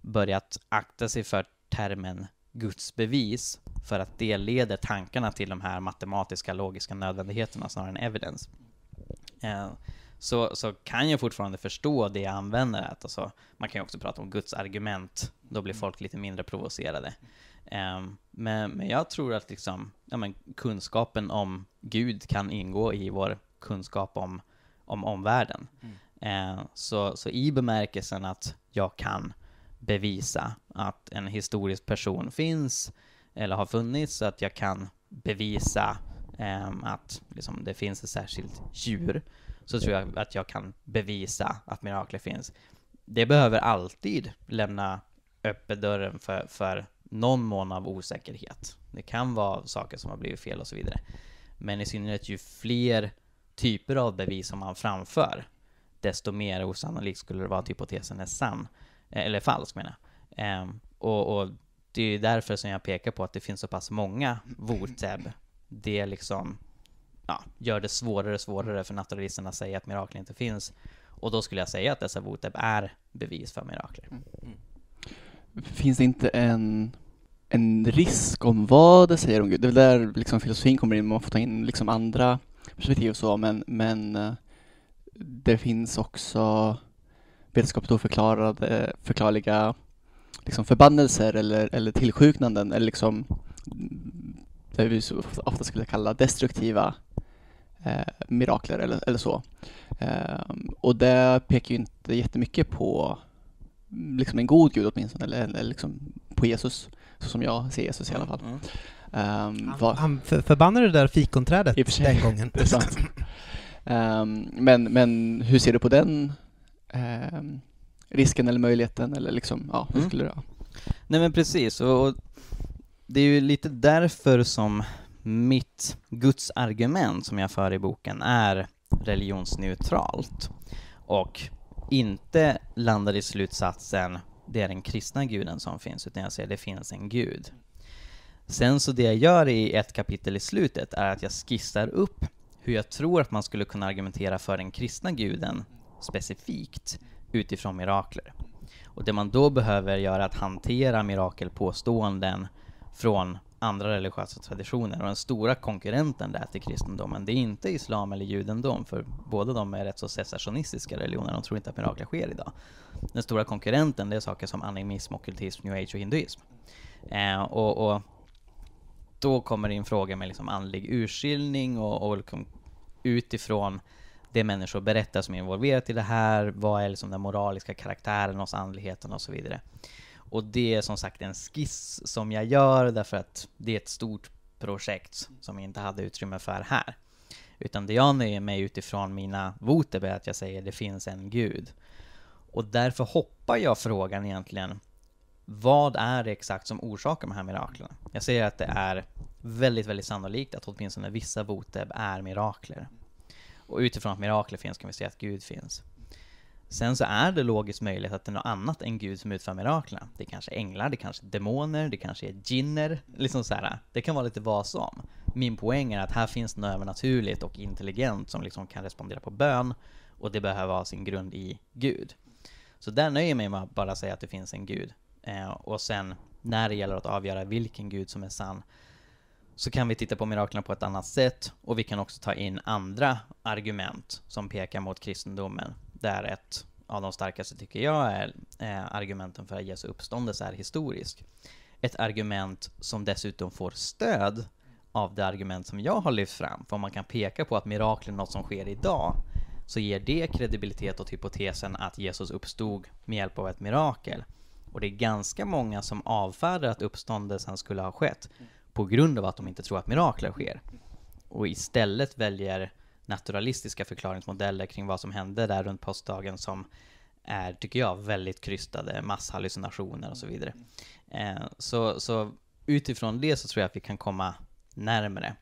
börjat akta sig för termen Guds bevis för att det leder tankarna till de här matematiska, logiska nödvändigheterna snarare än evidens, eh, så, så kan jag fortfarande förstå det jag använder. Att alltså, man kan ju också prata om Guds argument, då blir folk lite mindre provocerade. Eh, men, men jag tror att liksom, ja, men kunskapen om Gud kan ingå i vår kunskap om, om omvärlden. Mm. Eh, så, så i bemärkelsen att jag kan bevisa att en historisk person finns eller har funnits, så att jag kan bevisa ehm, att liksom, det finns ett särskilt djur, så tror jag att jag kan bevisa att mirakler finns. Det behöver alltid lämna öppet dörren för, för någon mån av osäkerhet. Det kan vara saker som har blivit fel och så vidare. Men i synnerhet ju fler typer av bevis som man framför, desto mer osannolikt skulle det vara att hypotesen är sann. Eh, eller falsk menar jag. Um, och, och, det är ju därför som jag pekar på att det finns så pass många voteb. Det liksom ja, gör det svårare och svårare för naturalisterna att säga att mirakel inte finns. Och då skulle jag säga att dessa voteb är bevis för mirakler. Mm. mm. Finns det inte en, en risk om vad det säger om Gud? Det är väl där liksom filosofin kommer in, man får ta in liksom andra perspektiv och så, men, men eh, det finns också vetenskapligt oförklarade, förklarliga liksom förbannelser eller, eller tillsjuknanden eller liksom det vi ofta skulle kalla destruktiva eh, mirakler eller, eller så. Eh, och det pekar ju inte jättemycket på liksom en god gud åtminstone, eller, eller liksom på Jesus, så som jag ser Jesus i alla fall. Mm. Um, han, han förbannade det där fikonträdet den gången. Det är sant. Ehm, men, men hur ser du på den um, risken eller möjligheten eller liksom, ja, hur mm. skulle mm. du? Ja. Nej men precis, och, och det är ju lite därför som mitt Guds argument som jag för i boken är religionsneutralt och inte landar i slutsatsen det är den kristna guden som finns, utan jag säger det finns en gud. Sen så det jag gör i ett kapitel i slutet är att jag skissar upp hur jag tror att man skulle kunna argumentera för den kristna guden specifikt utifrån mirakler. Och det man då behöver göra är att hantera mirakelpåståenden från andra religiösa traditioner. Och den stora konkurrenten där till kristendomen, det är inte islam eller judendom, för båda de är rätt så secessionistiska religioner, de tror inte att mirakler sker idag. Den stora konkurrenten, det är saker som animism, ockultism, new age och hinduism. Eh, och, och då kommer det in fråga med liksom andlig urskiljning och, och liksom utifrån det människor berättar som är involverat i det här, vad är liksom den moraliska karaktären hos andligheten och så vidare. Och det är som sagt en skiss som jag gör därför att det är ett stort projekt som jag inte hade utrymme för här. Utan det jag nöjer mig utifrån mina voter är att jag säger det finns en gud. Och därför hoppar jag frågan egentligen vad är det exakt som orsakar de här miraklerna? Jag säger att det är väldigt, väldigt sannolikt att åtminstone vissa boteb är mirakler. Och utifrån att mirakler finns kan vi säga att Gud finns. Sen så är det logiskt möjligt att det är något annat än Gud som utför miraklerna. Det är kanske änglar, det är kanske är demoner, det kanske är ginner. Liksom så här, det kan vara lite vad som. Min poäng är att här finns något övernaturligt och intelligent som liksom kan respondera på bön och det behöver ha sin grund i Gud. Så där nöjer jag mig med att bara säga att det finns en Gud. Eh, och sen när det gäller att avgöra vilken gud som är sann så kan vi titta på miraklerna på ett annat sätt och vi kan också ta in andra argument som pekar mot kristendomen. Där ett av de starkaste tycker jag är eh, argumenten för att Jesu uppståndelse är historisk. Ett argument som dessutom får stöd av det argument som jag har lyft fram. För om man kan peka på att mirakel är något som sker idag så ger det kredibilitet åt hypotesen att Jesus uppstod med hjälp av ett mirakel. Och det är ganska många som avfärdar att uppståndelsen skulle ha skett på grund av att de inte tror att mirakler sker. Och istället väljer naturalistiska förklaringsmodeller kring vad som hände där runt påskdagen som är, tycker jag, väldigt krystade, masshallucinationer och så vidare. Eh, så, så utifrån det så tror jag att vi kan komma närmare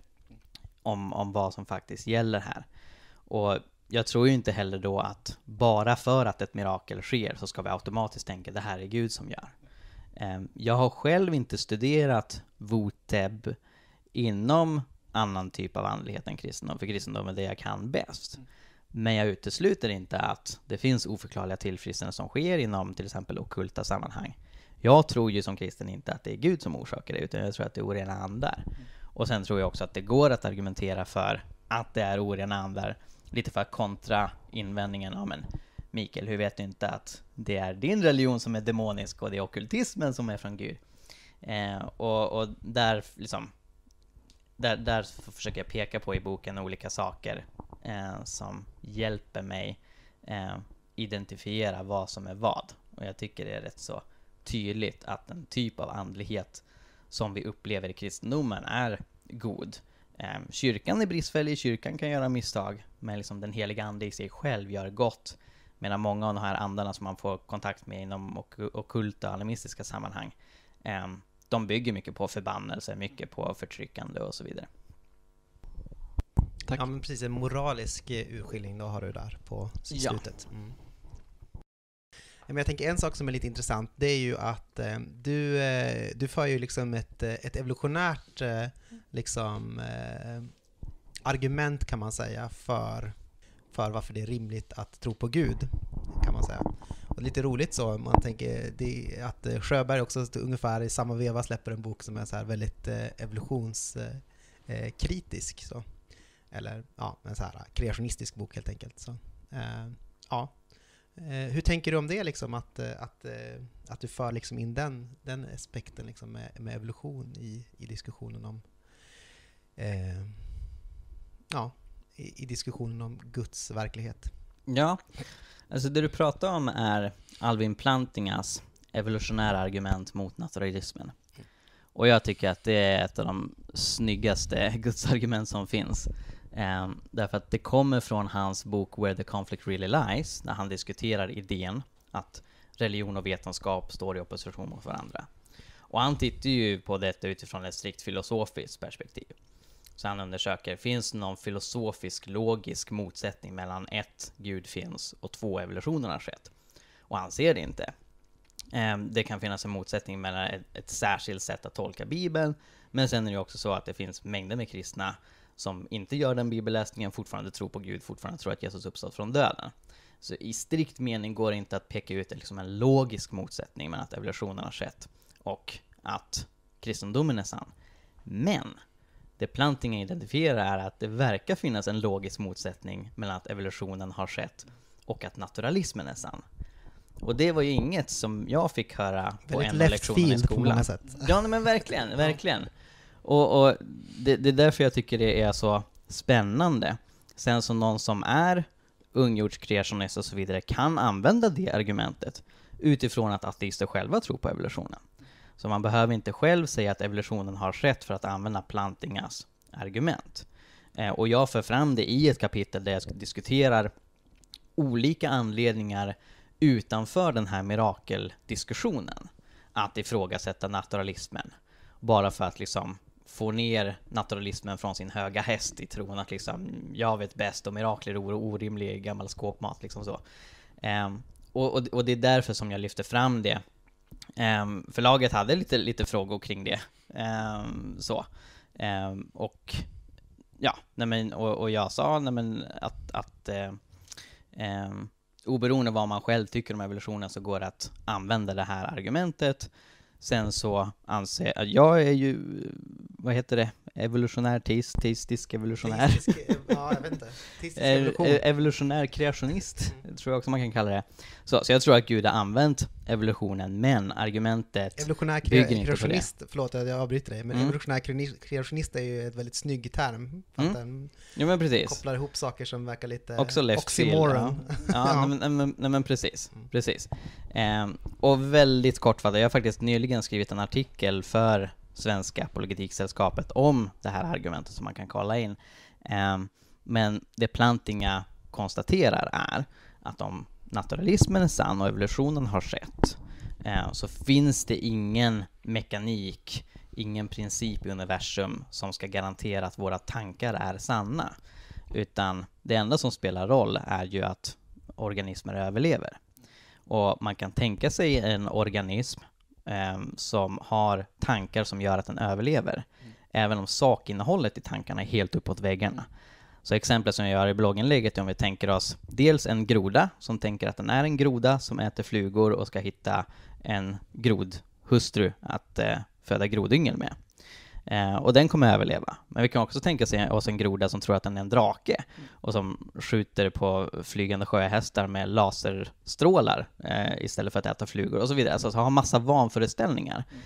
om, om vad som faktiskt gäller här. Och jag tror ju inte heller då att bara för att ett mirakel sker så ska vi automatiskt tänka det här är Gud som gör. Ehm, jag har själv inte studerat Voteb inom annan typ av andlighet än kristendom, för kristendom är det jag kan bäst. Men jag utesluter inte att det finns oförklarliga tillfrisknanden som sker inom till exempel okulta sammanhang. Jag tror ju som kristen inte att det är Gud som orsakar det, utan jag tror att det är orena andar. Och sen tror jag också att det går att argumentera för att det är orena andar lite för att kontra invändningen, ja men Mikael, hur vet du inte att det är din religion som är demonisk och det är okultismen som är från Gud? Eh, och, och, där liksom, där, där försöker jag peka på i boken olika saker eh, som hjälper mig eh, identifiera vad som är vad. Och jag tycker det är rätt så tydligt att den typ av andlighet som vi upplever i kristendomen är god. Ehm, kyrkan är bristfällig, kyrkan kan göra misstag, men liksom den heliga ande i sig själv gör gott. Medan många av de här andarna som man får kontakt med inom ok okulta och animistiska sammanhang, ehm, de bygger mycket på förbannelse, mycket på förtryckande och så vidare. Tack. Ja men precis, en moralisk eh, urskiljning då har du där på slutet. Ja. Mm. Men jag tänker en sak som är lite intressant, det är ju att eh, du, eh, du för ju liksom ett, eh, ett evolutionärt liksom, argument kan man säga för, för varför det är rimligt att tro på Gud, kan man säga. Och lite roligt så, man tänker det, att Sjöberg också ungefär i samma veva släpper en bok som är så här väldigt evolutionskritisk. Så. Eller ja, en så här kreationistisk bok helt enkelt. Så, ja Eh, hur tänker du om det, liksom, att, eh, att, eh, att du för liksom in den, den aspekten liksom, med, med evolution i, i diskussionen om eh, ja, i, i, diskussionen om Guds verklighet? Ja, alltså det du pratar om är Alvin Plantingas evolutionära argument mot naturalismen. Och jag tycker att det är ett av de snyggaste gudsargument som finns. Um, därför att det kommer från hans bok Where the conflict really lies, när han diskuterar idén att religion och vetenskap står i opposition mot varandra. Och han tittar ju på detta utifrån ett strikt filosofiskt perspektiv. Så han undersöker, finns det någon filosofisk logisk motsättning mellan ett, Gud finns och två, evolutionen har skett? Och han ser det inte. Ehm, det kan finnas en motsättning mellan ett, ett särskilt sätt att tolka Bibeln, men sen är det också så att det finns mängder med kristna som inte gör den bibelläsningen fortfarande tror på Gud, fortfarande tror att Jesus uppstått från döden. Så i strikt mening går det inte att peka ut liksom en logisk motsättning mellan att evolutionen har skett och att kristendomen är sann. Men det Plantinga identifierar är att det verkar finnas en logisk motsättning mellan att evolutionen har skett och att naturalismen är sann. Och det var ju inget som jag fick höra på en lektion i skolan. Väldigt På många sätt. Ja, men verkligen, verkligen. Och, och det, det, är därför jag tycker det är så spännande. Sen som någon som är ungjordskreationist och så vidare kan använda det argumentet utifrån att ateister själva tror på evolutionen. Så man behöver inte själv säga att evolutionen har rätt för att använda Plantingas argument. Eh, och jag för fram det i ett kapitel där jag diskuterar olika anledningar utanför den här mirakeldiskussionen att ifrågasätta naturalismen. Bara för att liksom får ner naturalismen från sin höga häst i tron att liksom, jag vet bäst och mirakler är orimlig gammal skåpmat. Liksom så. Um, och, och, och, det är därför som jag lyfter fram det. Um, förlaget hade lite, lite frågor kring det. Um, så. och ja, nej men, och, och jag sa nej men, att, att eh, oberoende vad man själv tycker om evolutionen så går det att använda det här argumentet Sen så anser jag, jag är ju, vad heter det, evolutionär teist, teistisk evolutionär. Teistisk, ja, jag vet inte. Teistisk evolution. Evolutionär kreationist tror jag också man kan kalla det. Så, så jag tror att Gud har använt evolutionen, men argumentet evolutionär kre bygger inte på det. Förlåt att jag avbryter dig, men mm. evolutionär kreationist är ju en väldigt snygg term. För mm. att den men precis. kopplar ihop saker som verkar lite också left oxymoron. ja, ja. Nej, men, nej, nej, precis. Mm. precis. Um, och väldigt kortfattat, jag har faktiskt nyligen skrivit en artikel för Svenska Apologetiksällskapet om det här argumentet som man kan kolla in. Um, men det Plantinga konstaterar är att om naturalismen är sann och evolutionen har skett eh, så finns det ingen mekanik, ingen princip i universum som ska garantera att våra tankar är sanna. Utan det enda som spelar roll är ju att organismer överlever. Och man kan tänka sig en organism eh, som har tankar som gör att den överlever. Mm. Även om sakinnehållet i tankarna är helt uppåt väggarna. Så exemplet som jag gör i blogginlägget är om vi tänker oss dels en groda som tänker att den är en groda som äter flugor och ska hitta en grodhustru att eh, föda grodyngel med. Eh, och den kommer överleva. Men vi kan också tänka oss en groda som tror att den är en drake och som skjuter på flygande sjöhästar med laserstrålar eh, istället för att äta flugor och så vidare. Alltså, så har massa vanföreställningar. Mm.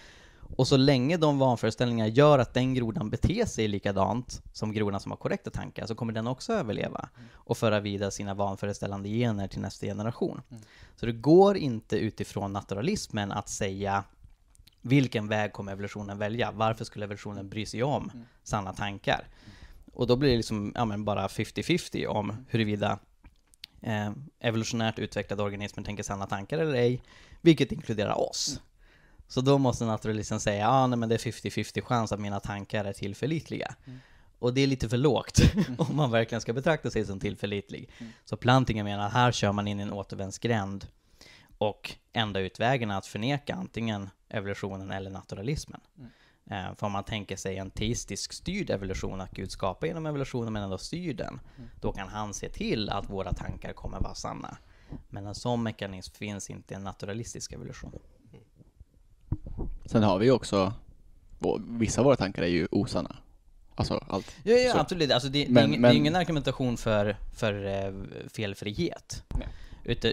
Och så länge de vanföreställningarna gör att den grodan beter sig likadant som grodan som har korrekta tankar så kommer den också överleva och föra vidare sina vanföreställande gener till nästa generation. Mm. Så det går inte utifrån naturalismen att säga vilken väg kommer evolutionen välja? Varför skulle evolutionen bry sig om mm. sanna tankar? Och då blir det liksom ja, men bara 50-50 om mm. huruvida eh, evolutionärt utvecklade organismer tänker sanna tankar eller ej, vilket inkluderar oss. Mm. Så då måste naturalisten liksom säga, ja ah, men det är 50-50 chans att mina tankar är tillförlitliga. Mm. Och det är lite för lågt mm. om man verkligen ska betrakta sig som tillförlitlig. Mm. Så Plantingen menar, här kör man in i en återvändsgränd. Och enda utvägen är att förneka antingen evolutionen eller naturalismen. Mm. Eh, för om man tänker sig en teistisk styrd evolution, att Gud skapar genom evolutionen men ändå styr den, mm. då kan han se till att våra tankar kommer vara sanna. Men en sån mekanism finns inte i en naturalistisk evolution. Sen har vi ju också, vissa av våra tankar är ju osanna. Alltså allt. Ja, ja absolut. Alltså, det, men, det, är ingen, men... det, är ingen, argumentation för, för eh, felfrihet. Nej.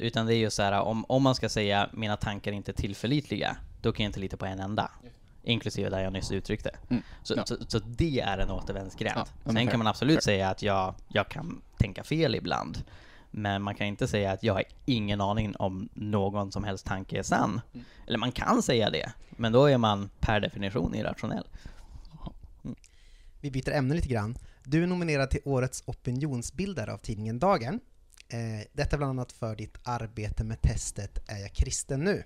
Utan, det är ju så här, om, om man ska säga mina tankar är inte tillförlitliga, då kan jag inte lita på en enda. Inklusive där jag nyss uttryckte. Mm. Så, ja. så, så, det är en återvändsgränd. Ja, Sen kan man absolut säga att jag, jag kan tänka fel ibland. Men man kan inte säga att jag har ingen aning om någon som helst tanke är sann. Mm. Eller man kan säga det, men då är man per definition irrationell. Mm. Vi byter ämne lite grann. Du är nominerad till Årets opinionsbildare av tidningen Dagen. Eh, detta bland annat för ditt arbete med testet Är jag kristen nu?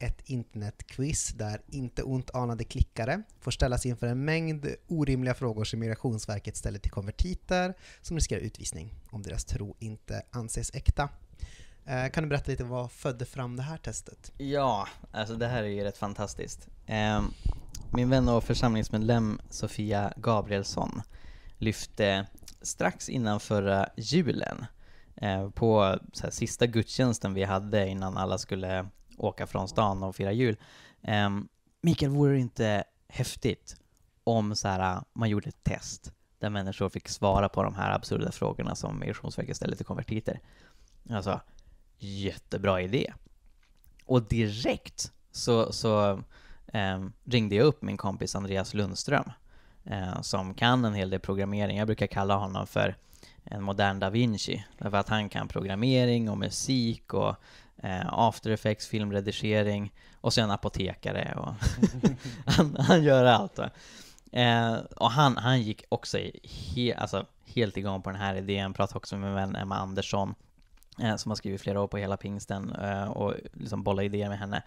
ett internetquiz där inte ont anade klickare får ställas inför en mängd orimliga frågor som Migrationsverket ställer till konvertiter som riskerar utvisning om deras tro inte anses äkta. Eh, kan du berätta lite vad födde fram det här testet? Ja, alltså det här är ju rätt fantastiskt. Eh, min vän och församlingsmedlem Sofia Gabrielsson lyfte strax innan förra julen eh, på här, sista gudstjänsten vi hade innan alla skulle åka från stan och fira jul. Um, Mikael, vore det inte häftigt om så här, äh, man gjorde ett test där människor fick svara på de här absurda frågorna som Migrationsverket ställer till konvertiter? Alltså, jättebra idé. Och direkt så, så um, ringde jag upp min kompis Andreas Lundström eh, som kan en hel del programmering. Jag brukar kalla honom för en modern da Vinci. Därför att han kan programmering och musik och Eh, After Effects, filmredigering och sen apotekare och han, han, gör allt va. Eh, och han, han gick också he, alltså, helt igång på den här idén, pratade också med min vän Emma Andersson eh, som har skrivit flera år på hela pingsten eh, och liksom bollade idéer med henne.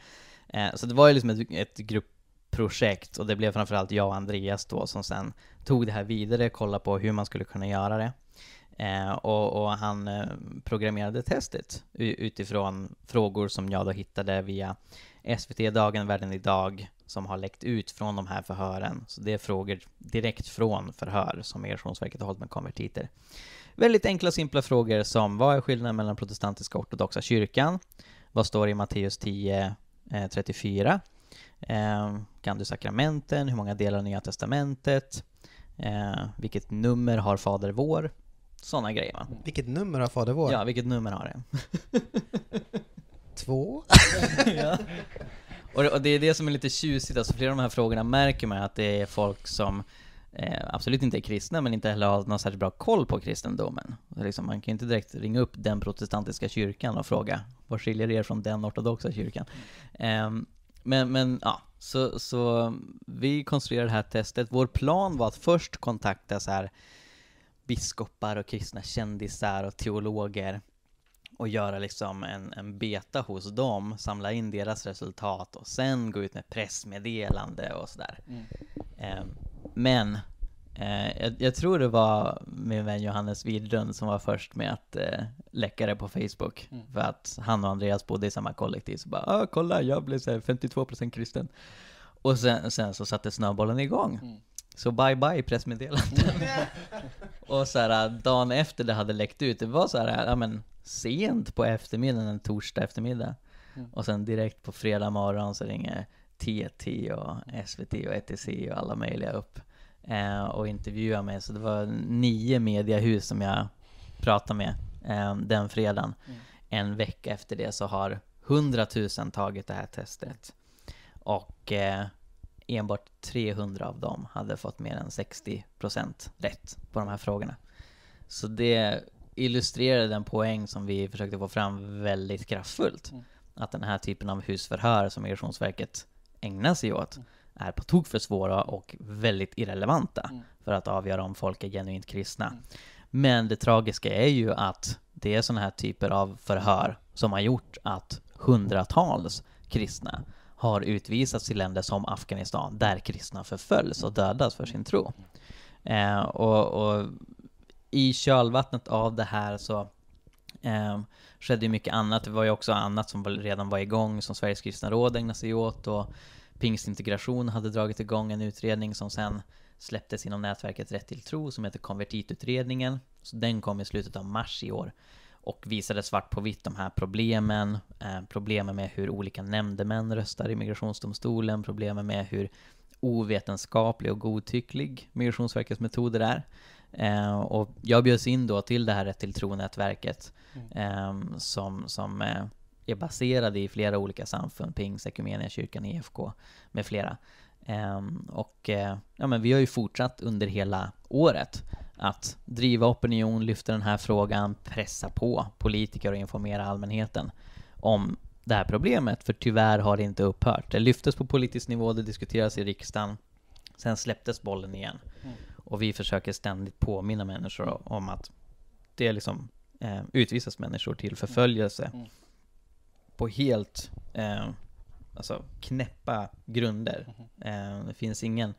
Eh, så det var ju liksom ett, ett gruppprojekt och det blev framförallt jag och Andreas då som sen tog det här vidare, kollade på hur man skulle kunna göra det. Eh, och, och, han eh, programmerade testet utifrån frågor som jag då hittade via SVT Dagen, Världen Idag som har läckt ut från de här förhören. Så det är frågor direkt från förhör som Migrationsverket har hållit med konvertiter. Väldigt enkla och simpla frågor som vad är skillnaden mellan protestantiska och ortodoxa kyrkan? Vad står i Matteus 10, eh, 34? Eh, kan du sakramenten? Hur många delar av Nya Testamentet? Eh, vilket nummer har Fader vår? Sådana grejer va? Vilket nummer har Fader vår? Ja, vilket nummer har det? Två? ja. och, det, och det är det som är lite tjusigt, alltså flera av de här frågorna märker man att det är folk som eh, absolut inte är kristna, men inte heller har någon särskilt bra koll på kristendomen. Liksom, man kan ju inte direkt ringa upp den protestantiska kyrkan och fråga vad skiljer er från den ortodoxa kyrkan? Eh, men, men ja, så, så vi konstruerade det här testet. Vår plan var att först kontakta så här biskopar och kristna kändisar och teologer och göra liksom en, en beta hos dem, samla in deras resultat och sen gå ut med pressmeddelande och sådär. Mm. Eh, men eh, jag, jag, tror det var min vän Johannes Widlund som var först med att eh, läcka det på Facebook. Mm. För att han och Andreas bodde i samma kollektiv, så bara ah, kolla, jag blev så 52% kristen. Och sen, sen, så satte snöbollen igång. Mm. Så bye bye pressmeddelande. och så här, äh, dagen efter det hade läckt ut, det var så här, äh, ja men sent på eftermiddagen, en torsdag eftermiddag. Mm. Och sen direkt på fredag morgon så ringer TT och SVT och ETC och alla möjliga upp eh, och intervjuar mig. Så det var nio mediehus som jag pratade med eh, den fredagen. Mm. En vecka efter det så har hundratusen tagit det här testet. Och eh, enbart 300 av dem hade fått mer än 60% rätt på de här frågorna. Så det illustrerade den poäng som vi försökte få fram väldigt kraftfullt. Mm. Att den här typen av husförhör som Migrationsverket ägnar sig åt mm. är på tok för svåra och väldigt irrelevanta mm. för att avgöra om folk är genuint kristna. Mm. Men det tragiska är ju att det är sådana här typer av förhör som har gjort att hundratals kristna har utvisats till länder som Afghanistan där kristna förföljs och dödas för sin tro. Eh, och, och, i kölvattnet av det här så eh, skedde mycket annat. Det var ju också annat som redan var igång som Sveriges kristna råd ägnade sig åt och Pingstintegration hade dragit igång en utredning som sen släpptes inom nätverket Rätt till tro som heter Konvertitutredningen. Så den kom i slutet av mars i år och visade svart på vitt de här problemen. Eh, problemen med hur olika nämndemän röstar i migrationsdomstolen, problemen med hur ovetenskaplig och godtycklig Migrationsverkets metoder är. Eh, och jag bjöds in då till det här Rätt till tro-nätverket eh, som, som eh, är baserade i flera olika samfund, Pingst, kyrkan, EFK med flera. Ehm, och eh, ja, men vi har ju fortsatt under hela året att driva opinion, lyfta den här frågan, pressa på politiker och informera allmänheten om det här problemet, för tyvärr har det inte upphört. Det lyftes på politisk nivå, det diskuteras i riksdagen, sen släpptes bollen igen. Mm. Och vi försöker ständigt påminna människor om att det liksom eh, utvisas människor till förföljelse mm. på helt eh, alltså, knäppa grunder. Mm. Eh, det finns ingen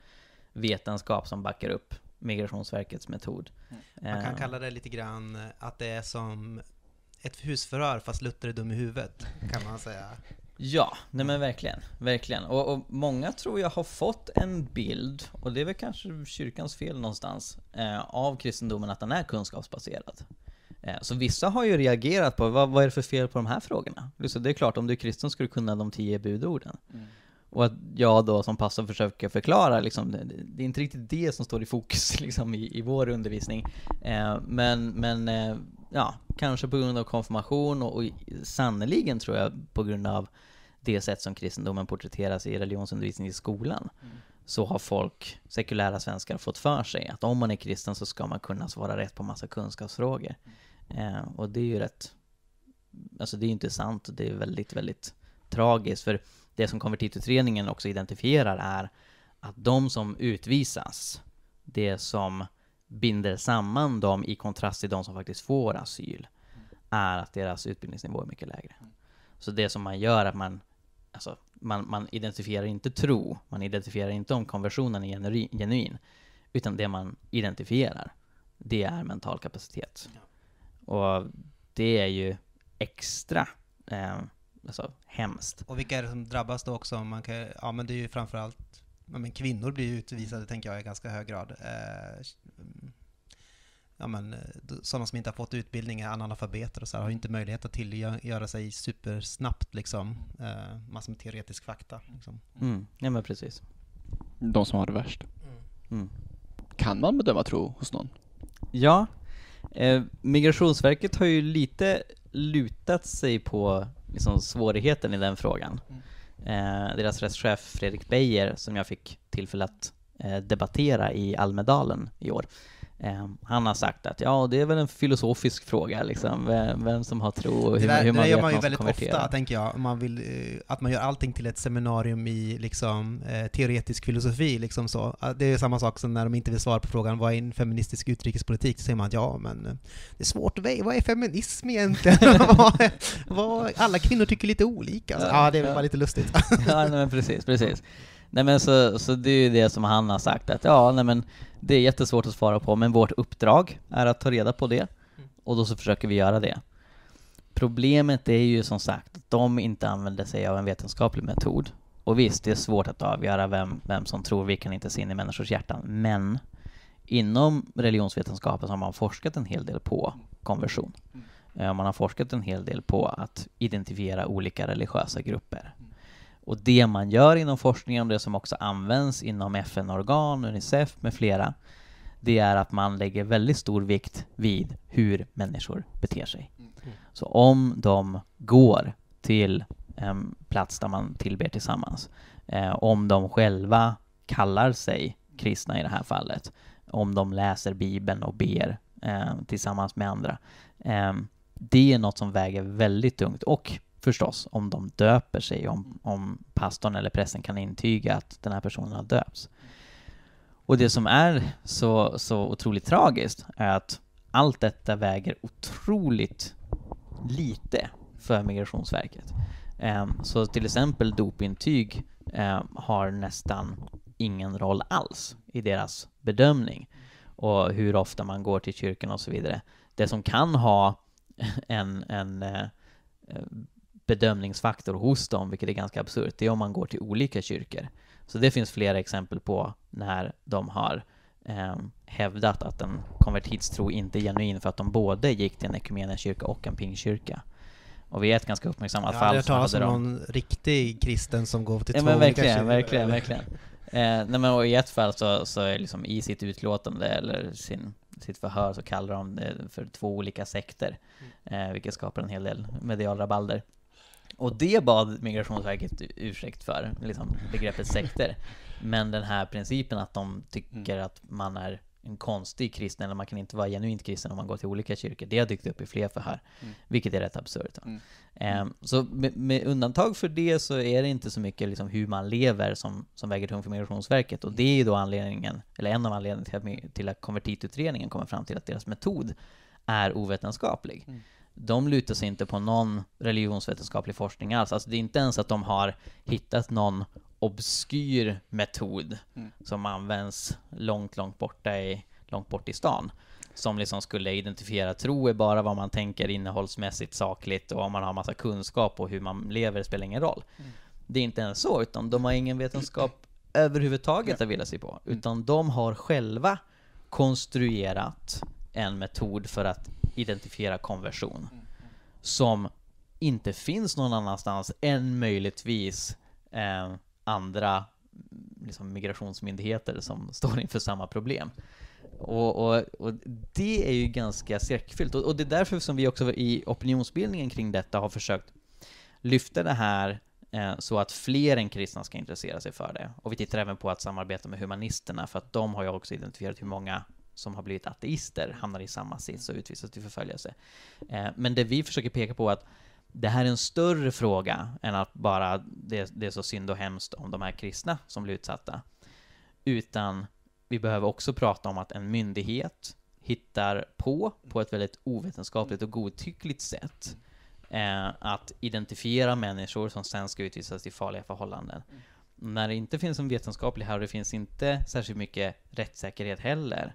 vetenskap som backar upp Migrationsverkets metod. Mm. Man kan eh. kalla det lite grann att det är som ett husförhör fast Luther är dum i huvudet, kan man säga. Ja, nej men verkligen. Verkligen. Och, och, många tror jag har fått en bild, och det är väl kanske kyrkans fel någonstans, eh, av kristendomen att den är kunskapsbaserad. Eh, så vissa har ju reagerat på vad, vad är det för fel på de här frågorna? Så det är klart, om du är kristen ska du kunna de tio budorden. Mm. Och att jag då som pastor försöker förklara, liksom, det är inte riktigt det som står i fokus liksom, i, i vår undervisning. Eh, men men eh, ja, kanske på grund av konfirmation och, och sannoliken tror jag på grund av det sätt som kristendomen porträtteras i religionsundervisningen i skolan. Mm. Så har folk, sekulära svenskar, fått för sig att om man är kristen så ska man kunna svara rätt på massa kunskapsfrågor. Eh, och det är ju rätt, alltså det är ju inte sant och det är väldigt, väldigt tragiskt. för det som konvertitutredningen också identifierar är att de som utvisas, det som binder samman dem i kontrast till de som faktiskt får asyl, är att deras utbildningsnivå är mycket lägre. Så det som man gör är att man, alltså, man, man identifierar inte tro, man identifierar inte om konversionen är genuin, genuin utan det man identifierar, det är mental kapacitet. Och det är ju extra eh, alltså, hemskt. Och vilka är det som drabbas då också? Man kan, ja, men det är ju framförallt ja, men kvinnor blir ju utvisade, mm. tänker jag, i ganska hög grad. Eh, ja, men, eh, sådana som inte har fått utbildning, är analfabeter och så här, har ju inte möjlighet att tillgöra sig supersnabbt, liksom, eh, massor med teoretisk fakta. Liksom. Mm. Ja, men precis. De som har det värst. Mm. mm. Kan man bedöma tro hos någon? Ja. Eh, Migrationsverket har ju lite lutat sig på liksom svårigheten i den frågan. Mm. Eh, deras rättschef Fredrik Beijer, som jag fick tillfälle att eh, debattera i Almedalen i år, Ehm, han har sagt att ja, det är väl en filosofisk fråga, liksom, vem, vem som har tro och hur, det där, hur man det gör vet man ju väldigt ofta, tänker jag. Man vill, eh, att man gör allting till ett seminarium i liksom, eh, teoretisk filosofi. Liksom så. Ah, det är samma sak som när de inte vill svara på frågan vad är en feministisk utrikespolitik? Då säger man att ja, men eh, det är svårt att veta. vad är feminism egentligen? vad, vad, alla kvinnor tycker lite olika. Så, ja, ah, det är väl bara lite lustigt. ja, men precis, precis. Nej men så, så det är ju det som han har sagt att ja, nej men det är jättesvårt att svara på, men vårt uppdrag är att ta reda på det mm. och då så försöker vi göra det. Problemet är ju som sagt att de inte använder sig av en vetenskaplig metod. Och visst, det är svårt att avgöra vem, vem som tror vi kan inte se in i människors hjärtan, men inom religionsvetenskapen så har man forskat en hel del på konversion. Mm. Eh, man har forskat en hel del på att identifiera olika religiösa grupper och det man gör inom forskningen och det som också används inom FN-organ, Unicef med flera, det är att man lägger väldigt stor vikt vid hur människor beter sig. Mm. Så om de går till en plats där man tillber tillsammans, eh, om de själva kallar sig kristna i det här fallet, om de läser Bibeln och ber eh, tillsammans med andra, det är något som väger väldigt tungt och förstås, om de döper sig, om, om pastorn eller prästen kan intyga att den här personen har döpts. Och det som är så, så otroligt tragiskt är att allt detta väger otroligt lite för Migrationsverket. Ehm, så till exempel dopintyg ehm, har nästan ingen roll alls i deras bedömning och hur ofta man går till kyrkan och så vidare. Det som kan ha en, en eh, eh, bedömningsfaktor hos dem, vilket är ganska absurt, det är om man går till olika kyrkor. Så det finns flera exempel på när de har eh, hävdat att en konvertitstro inte är genuin för att de både gick till en ekumenisk kyrka och en pingkyrka. Och vi är ett ganska uppmärksammat ja, fall. Jag har hört talas om någon riktig kristen som går till ja, två men verkligen, olika kyrkor. Verkligen, verkligen. Eh, nej men och i ett fall så, så är liksom i sitt utlåtande eller sin, sitt förhör så kallar de det för två olika sekter. Mm. Eh, vilket skapar en hel del medial rabalder. Och det bad Migrationsverket ursäkt för, liksom begreppet sekter. Men den här principen att de tycker mm. att man är en konstig kristen, eller man kan inte vara genuint kristen om man går till olika kyrkor. Det har dykt upp i fler förhör, mm. vilket är rätt absurt. Mm. Um, så med, med, undantag för det så är det inte så mycket liksom hur man lever som, som väger tungt för Migrationsverket. Och det är ju då anledningen, eller en av anledningarna till att, till att konvertitutredningen kommer fram till att deras metod är ovetenskaplig. Mm de lutar sig inte på någon religionsvetenskaplig forskning alls. Alltså det är inte ens att de har hittat någon obskyr metod mm. som används långt, långt borta i, långt bort i stan. Som liksom skulle identifiera tro är bara vad man tänker innehållsmässigt, sakligt och om man har massa kunskap och hur man lever spelar ingen roll. Mm. Det är inte ens så, utan de har ingen vetenskap mm. överhuvudtaget att vila sig på. Mm. Utan de har själva konstruerat en metod för att identifiera konversion. Mm. Som inte finns någon annanstans än möjligtvis eh, andra liksom, migrationsmyndigheter som står inför samma problem. Och, och, och det är ju ganska skräckfyllt. Och, och, det är därför som vi också i opinionsbildningen kring detta har försökt lyfta det här eh, så att fler än kristna ska intressera sig för det. Och vi tittar även på att samarbeta med humanisterna, för att de har ju också identifierat hur många som har blivit ateister hamnar i samma sits och utvisas till förföljelse. Eh, men det vi försöker peka på är att det här är en större fråga än att bara det, det är så synd och hemskt om de här kristna som blir utsatta. Utan vi behöver också prata om att en myndighet hittar på, på ett väldigt ovetenskapligt och godtyckligt sätt, eh, att identifiera människor som sen ska utvisas till farliga förhållanden. När det inte finns en vetenskaplig här och det finns inte särskilt mycket rättssäkerhet heller,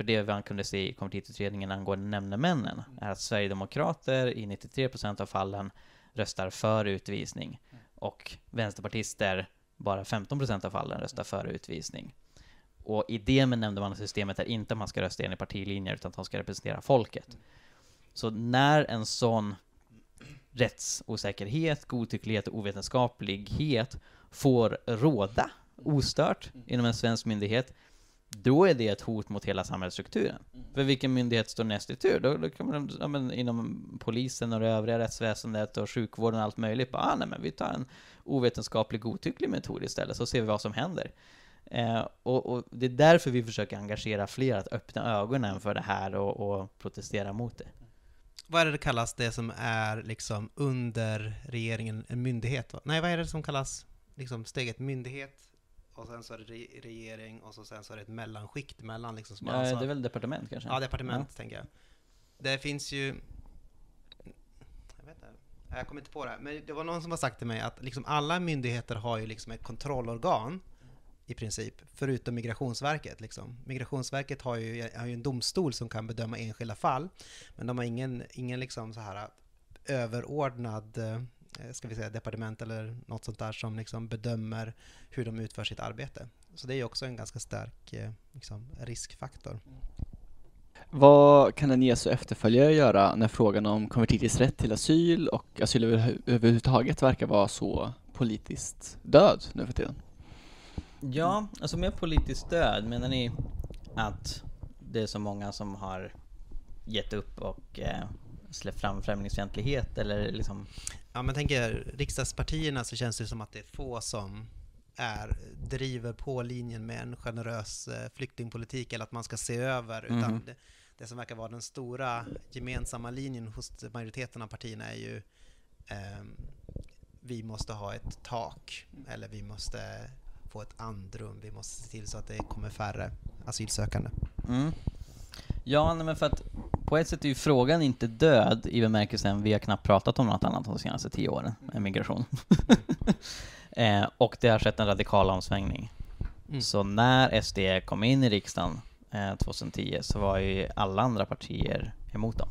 för det man kunde se i konvertitutredningen angående nämndemännen mm. är att sverigedemokrater i 93% av fallen röstar för utvisning och vänsterpartister bara 15% av fallen röstar för utvisning. Och idén med nämndemannasystemet är inte att man ska rösta enligt partilinjer utan att de ska representera folket. Så när en sån rättsosäkerhet, godtycklighet och ovetenskaplighet får råda ostört inom en svensk myndighet då är det ett hot mot hela samhällsstrukturen. Mm. För vilken myndighet står näst i tur? Då, då kommer de, ja, men, inom polisen och det övriga rättsväsendet och sjukvården och allt möjligt, bara, ah, nej men vi tar en ovetenskaplig, godtycklig metod istället, så ser vi vad som händer. Eh, och, och, det är därför vi försöker engagera fler att öppna ögonen för det här och, och protestera mot det. Vad är det det kallas, det som är liksom under regeringen, en myndighet? Va? Nej, vad är det som kallas liksom steget myndighet? och sen så är det re regering och så sen så är det ett mellanskikt mellan liksom. Som ja, det är väl departement kanske? Ja, departement ja. tänker jag. Det finns ju... Jag vet inte. Jag kommer inte på det, här, men det var någon som har sagt till mig att liksom alla myndigheter har ju liksom ett kontrollorgan i princip, förutom Migrationsverket. Liksom. Migrationsverket har ju, har ju en domstol som kan bedöma enskilda fall, men de har ingen, ingen liksom så här överordnad eh, Eh, ska vi säga, departement eller något sånt där som liksom bedömer hur de utför sitt arbete. Så det är också en ganska stark eh, liksom, riskfaktor. Vad kan en Jesu efterföljare göra när frågan om konvertiters rätt till asyl och asyl överhuvudtaget verkar vara så politiskt död nu för tiden? Ja, alltså med politiskt död menar ni att det är så många som har gett upp och eh, släppt fram främlingsfientlighet eller liksom ja, men tänker riksdagspartierna så känns det som att det är få som är, driver på linjen med en generös eh, flyktingpolitik eller att man ska se över. Utan mm. det, det, som verkar vara den stora gemensamma linjen hos majoriteten av partierna är ju eh, vi måste ha ett tak eller vi måste få ett andrum. Vi måste se till så att det kommer färre asylsökande. Mm. Ja, nej, men för att på ett sätt är ju frågan inte död i bemärkelsen vi har knappt pratat om något annat de senaste tio åren än mm. migration. Mm. eh, och det har skett en radikal omsvängning. Mm. Så när SD kom in i riksdagen eh, 2010 så var ju alla andra partier emot dem.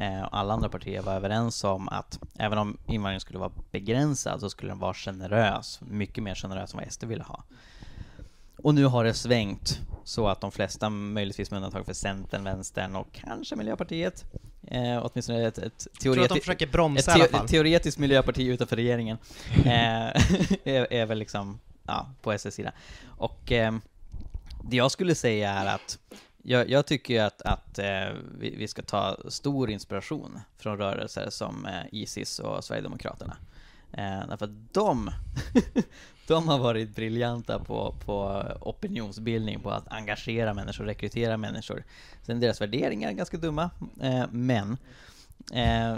Eh, alla andra partier var överens om att även om invandringen skulle vara begränsad så skulle den vara generös, mycket mer generös än vad SD ville ha. Och nu har det svängt så att de flesta, möjligtvis med undantag för Centern, Vänstern och kanske Miljöpartiet, eh, åtminstone ett, ett, teoreti bromsa, ett te teoretiskt miljöparti utanför regeringen, eh, är, är, väl liksom ja, på SS sida. Och eh, det jag skulle säga är att jag, jag tycker att, att eh, vi, vi, ska ta stor inspiration från rörelser som eh, Isis och Sverigedemokraterna. Eh, därför att de, de har varit briljanta på, på opinionsbildning, på att engagera människor, rekrytera människor. Sen deras värderingar är ganska dumma, eh, men eh,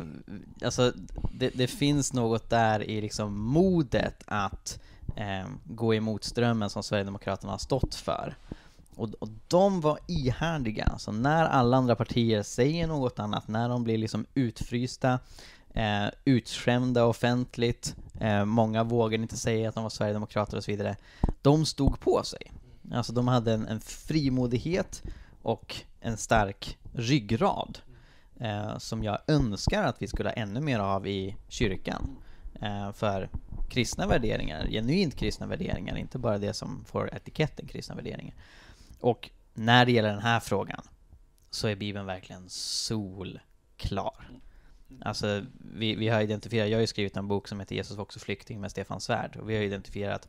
alltså, det, det, finns något där i liksom modet att eh, gå emot strömmen som Sverigedemokraterna har stått för. Och, och de var ihärdiga, så när alla andra partier säger något annat, när de blir liksom utfrysta, eh, utskämda offentligt, Eh, många vågade inte säga att de var sverigedemokrater och så vidare. De stod på sig. Alltså de hade en, en frimodighet och en stark ryggrad eh, som jag önskar att vi skulle ha ännu mer av i kyrkan. Eh, för kristna värderingar, genuint kristna värderingar, inte bara det som får etiketten kristna värderingar. Och när det gäller den här frågan så är Bibeln verkligen solklar. Alltså, vi, vi har identifierat, jag har ju skrivit en bok som heter Jesus var också flykting med Stefan Svärd, och vi har identifierat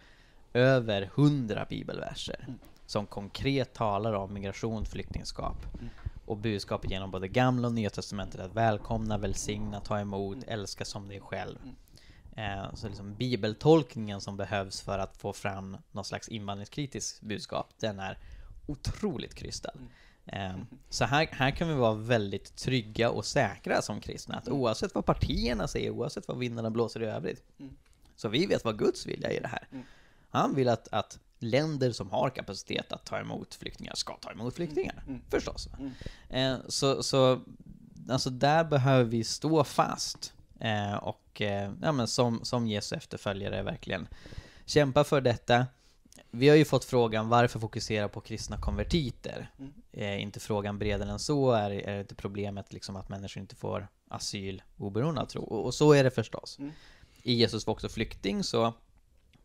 över hundra bibelverser mm. som konkret talar om migration, flyktingskap mm. och budskapet genom både gamla och nya testamentet att välkomna, välsigna, ta emot, mm. älska som dig själv. Mm. Eh, så liksom bibeltolkningen som behövs för att få fram någon slags invandringskritiskt budskap, den är otroligt krystad. Mm. Ehm, så här, här kan vi vara väldigt trygga och säkra som kristna, att mm. oavsett vad partierna säger, oavsett vad vindarna blåser i övrigt, mm. så vi vet vad Guds vilja är i det här. Mm. Han vill att, att länder som har kapacitet att ta emot flyktingar ska ta emot flyktingar, förstås. Ehm, så, så alltså där behöver vi stå fast eh, och eh, ja, men som, som Jesu efterföljare verkligen kämpa för detta, vi har ju fått frågan varför fokusera på kristna konvertiter? Mm. Är eh, inte frågan bredare än så? Är, är inte problemet liksom att människor inte får asyl oberoende av tro? Och, och, så är det förstås. Mm. I Jesus var också flykting så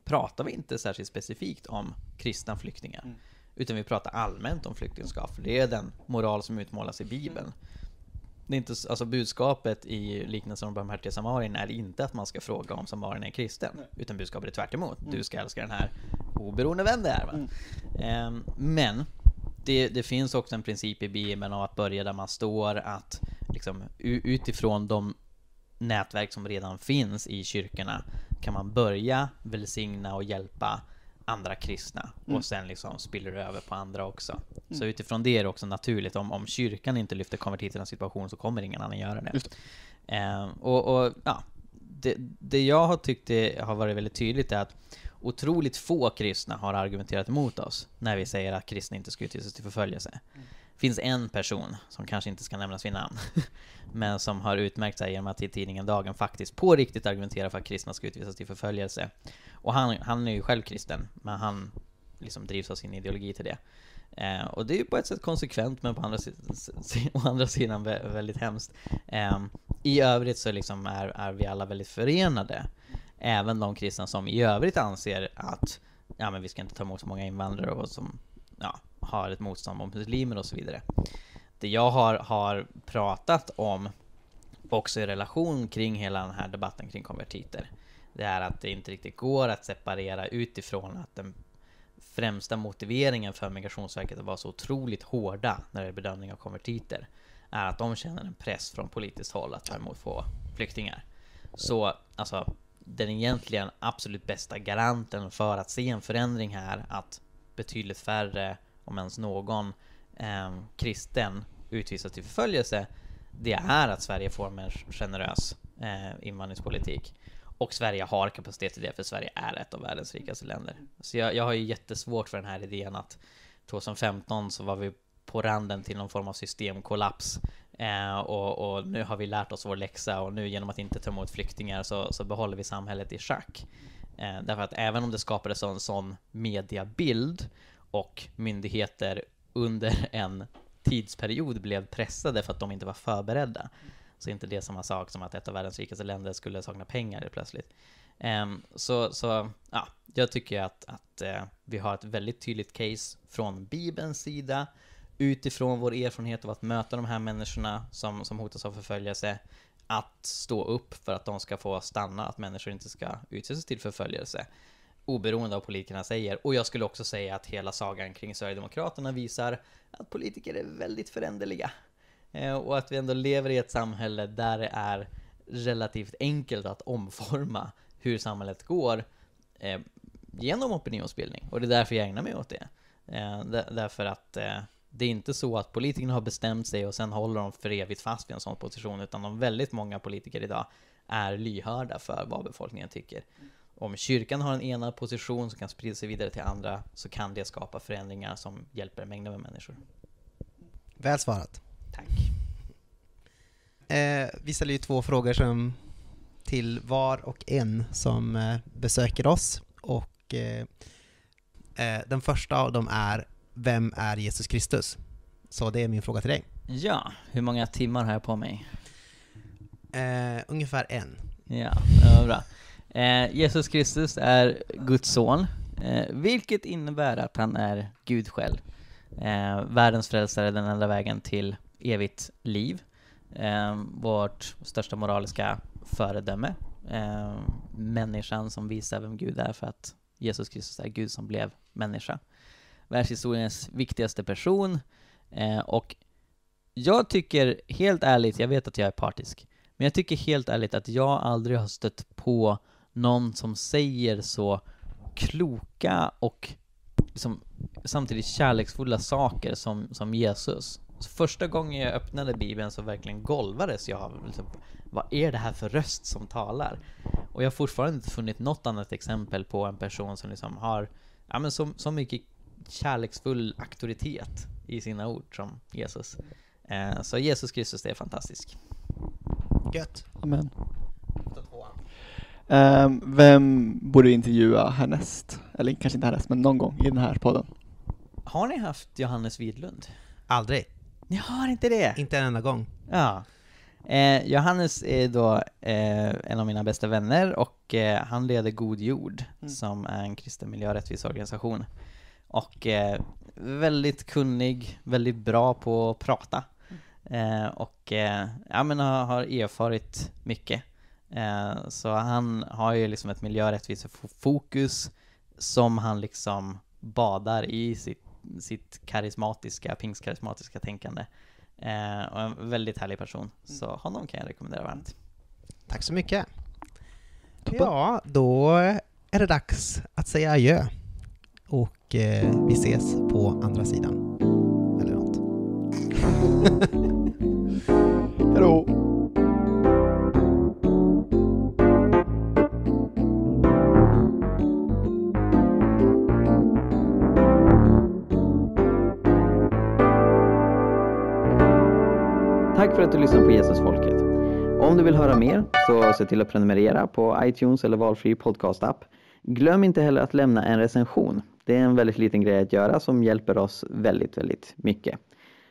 pratar vi inte särskilt specifikt om kristna flyktingar. Mm. Utan vi pratar allmänt om flyktingskap, för det är den moral som utmålas i Bibeln. Mm. Det är inte, alltså budskapet i liknelsen om barmhärtiga samarien är inte att man ska fråga om samarien är kristen. Nej. Utan budskapet är tvärt emot. Mm. Du ska älska den här oberoende vem det är. Va? Mm. Um, men det, det, finns också en princip i Bibeln om att börja där man står, att liksom, utifrån de nätverk som redan finns i kyrkorna kan man börja välsigna och hjälpa andra kristna mm. och sen liksom spiller det över på andra också. Mm. Så utifrån det är det också naturligt, om, om kyrkan inte lyfter konvertiternas situation så kommer ingen annan göra det. det. Eh, och, och, ja, det, det jag har tyckt det har varit väldigt tydligt är att otroligt få kristna har argumenterat emot oss när vi säger att kristna inte ska utvisas till förföljelse. Mm finns en person, som kanske inte ska nämnas vid namn, men som har utmärkt sig genom att i tidningen Dagen faktiskt på riktigt argumentera för att kristna ska utvisas till förföljelse. Och han, han är ju själv kristen, men han liksom drivs av sin ideologi till det. Eh, och det är ju på ett sätt konsekvent, men på andra, å andra sidan väldigt hemskt. Eh, I övrigt så liksom är, är vi alla väldigt förenade. Även de kristna som i övrigt anser att ja, men vi ska inte ta emot så många invandrare och som ja, har ett motstånd mot muslimer och så vidare. Det jag har, har pratat om också i relation kring hela den här debatten kring konvertiter, det är att det inte riktigt går att separera utifrån att den främsta motiveringen för Migrationsverket att vara så otroligt hårda när det är bedömning av konvertiter är att de känner en press från politiskt håll att ta emot få flyktingar. Så alltså, den egentligen absolut bästa garanten för att se en förändring här, att betydligt färre om ens någon, eh, kristen utvisas till förföljelse, det är att Sverige får en generös eh, invandringspolitik. Och Sverige har kapacitet till det, för Sverige är ett av världens rikaste länder. Så jag, jag har ju jättesvårt för den här idén att 2015 så var vi på randen till någon form av systemkollaps. Eh, och, och, nu har vi lärt oss vår läxa och nu genom att inte ta emot flyktingar så, så behåller vi samhället i schack. Eh, därför att även om det skapades en sån mediabild och myndigheter under en tidsperiod blev pressade för att de inte var förberedda. Så inte det samma sak som att ett av världens rikaste länder skulle sakna pengar plötsligt. Ehm, så, så ja, jag tycker att, att eh, vi har ett väldigt tydligt case från Bibelns sida utifrån vår erfarenhet av att möta de här människorna som, som hotas av förföljelse att stå upp för att de ska få stanna, att människor inte ska utsättas till förföljelse oberoende av vad politikerna säger. Och jag skulle också säga att hela sagan kring Sverigedemokraterna visar att politiker är väldigt föränderliga. Eh, och att vi ändå lever i ett samhälle där det är relativt enkelt att omforma hur samhället går eh, genom opinionsbildning. Och det är därför jag ägnar mig åt det. Eh, därför att det är inte så att politikerna har bestämt sig och sen håller de för evigt fast vid en sån position, utan de väldigt många politiker idag är lyhörda för vad befolkningen tycker. Om kyrkan har en enad position som kan sprida sig vidare till andra så kan det skapa förändringar som hjälper mängder med människor. Väl svarat. Tack. Eh, vi ställer ju två frågor som till var och en som eh, besöker oss. Och eh, eh Den första av dem är Vem är Jesus Kristus? Så det är min fråga till dig. Ja, hur många timmar har jag på mig? Eh, ungefär en. Ja, det var bra. Eh, Jesus Kristus är Guds son, eh, vilket innebär att han är Gud själv. Eh, världens frälsare, den enda vägen till evigt liv. Eh, vårt största moraliska föredöme. Eh, människan som visar vem Gud är för att Jesus Kristus är Gud som blev människa. Världshistoriens viktigaste person. Eh, och jag tycker helt ärligt, jag vet att jag är partisk, men jag tycker helt ärligt att jag aldrig har stött på någon som säger så kloka och liksom, samtidigt kärleksfulla saker som, som Jesus. Så första gången jag öppnade Bibeln så verkligen golvades jag av liksom, vad är det här för röst som talar? Och jag har fortfarande inte funnit något annat exempel på en person som liksom har ja, men så, så mycket kärleksfull auktoritet i sina ord som Jesus. Eh, så Jesus Kristus, det är fantastiskt. Gött. Amen. Um, vem borde vi intervjua härnäst? Eller kanske inte härnäst, men någon gång i den här podden. Har ni haft Johannes Widlund? Aldrig. Ni har inte det? Inte en enda gång. Ja. Eh, Johannes är då eh, en av mina bästa vänner och eh, han leder God Jord mm. som är en kristen miljö och rättviseorganisation. Och väldigt kunnig, väldigt bra på att prata. Mm. Eh, och eh, ja, men har, har erfarit mycket Eh, så han har ju liksom ett miljörättvisefokus som han liksom badar i sitt, sitt karismatiska, pingstkarismatiska tänkande. Eh, och en väldigt härlig person, så honom kan jag rekommendera varmt. Tack så mycket. Ja, då är det dags att säga adjö. Och eh, vi ses på andra sidan. Eller nåt. Hej då! Tack för att du lyssnar på Jesusfolket. Om du vill höra mer så se till att prenumerera på iTunes eller valfri podcastapp. Glöm inte heller att lämna en recension. Det är en väldigt liten grej att göra som hjälper oss väldigt, väldigt mycket.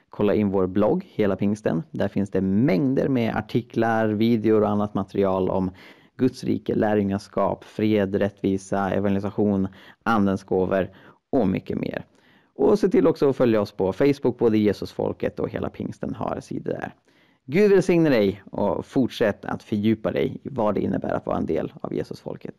Kolla in vår blogg Hela Pingsten. Där finns det mängder med artiklar, videor och annat material om Guds rike, lärjungaskap, fred, rättvisa, evangelisation, Andens gåvor och mycket mer. Och se till också att följa oss på Facebook, både Jesusfolket och Hela Pingsten har sidor där. Gud välsigne dig och fortsätt att fördjupa dig i vad det innebär att vara en del av Jesusfolket.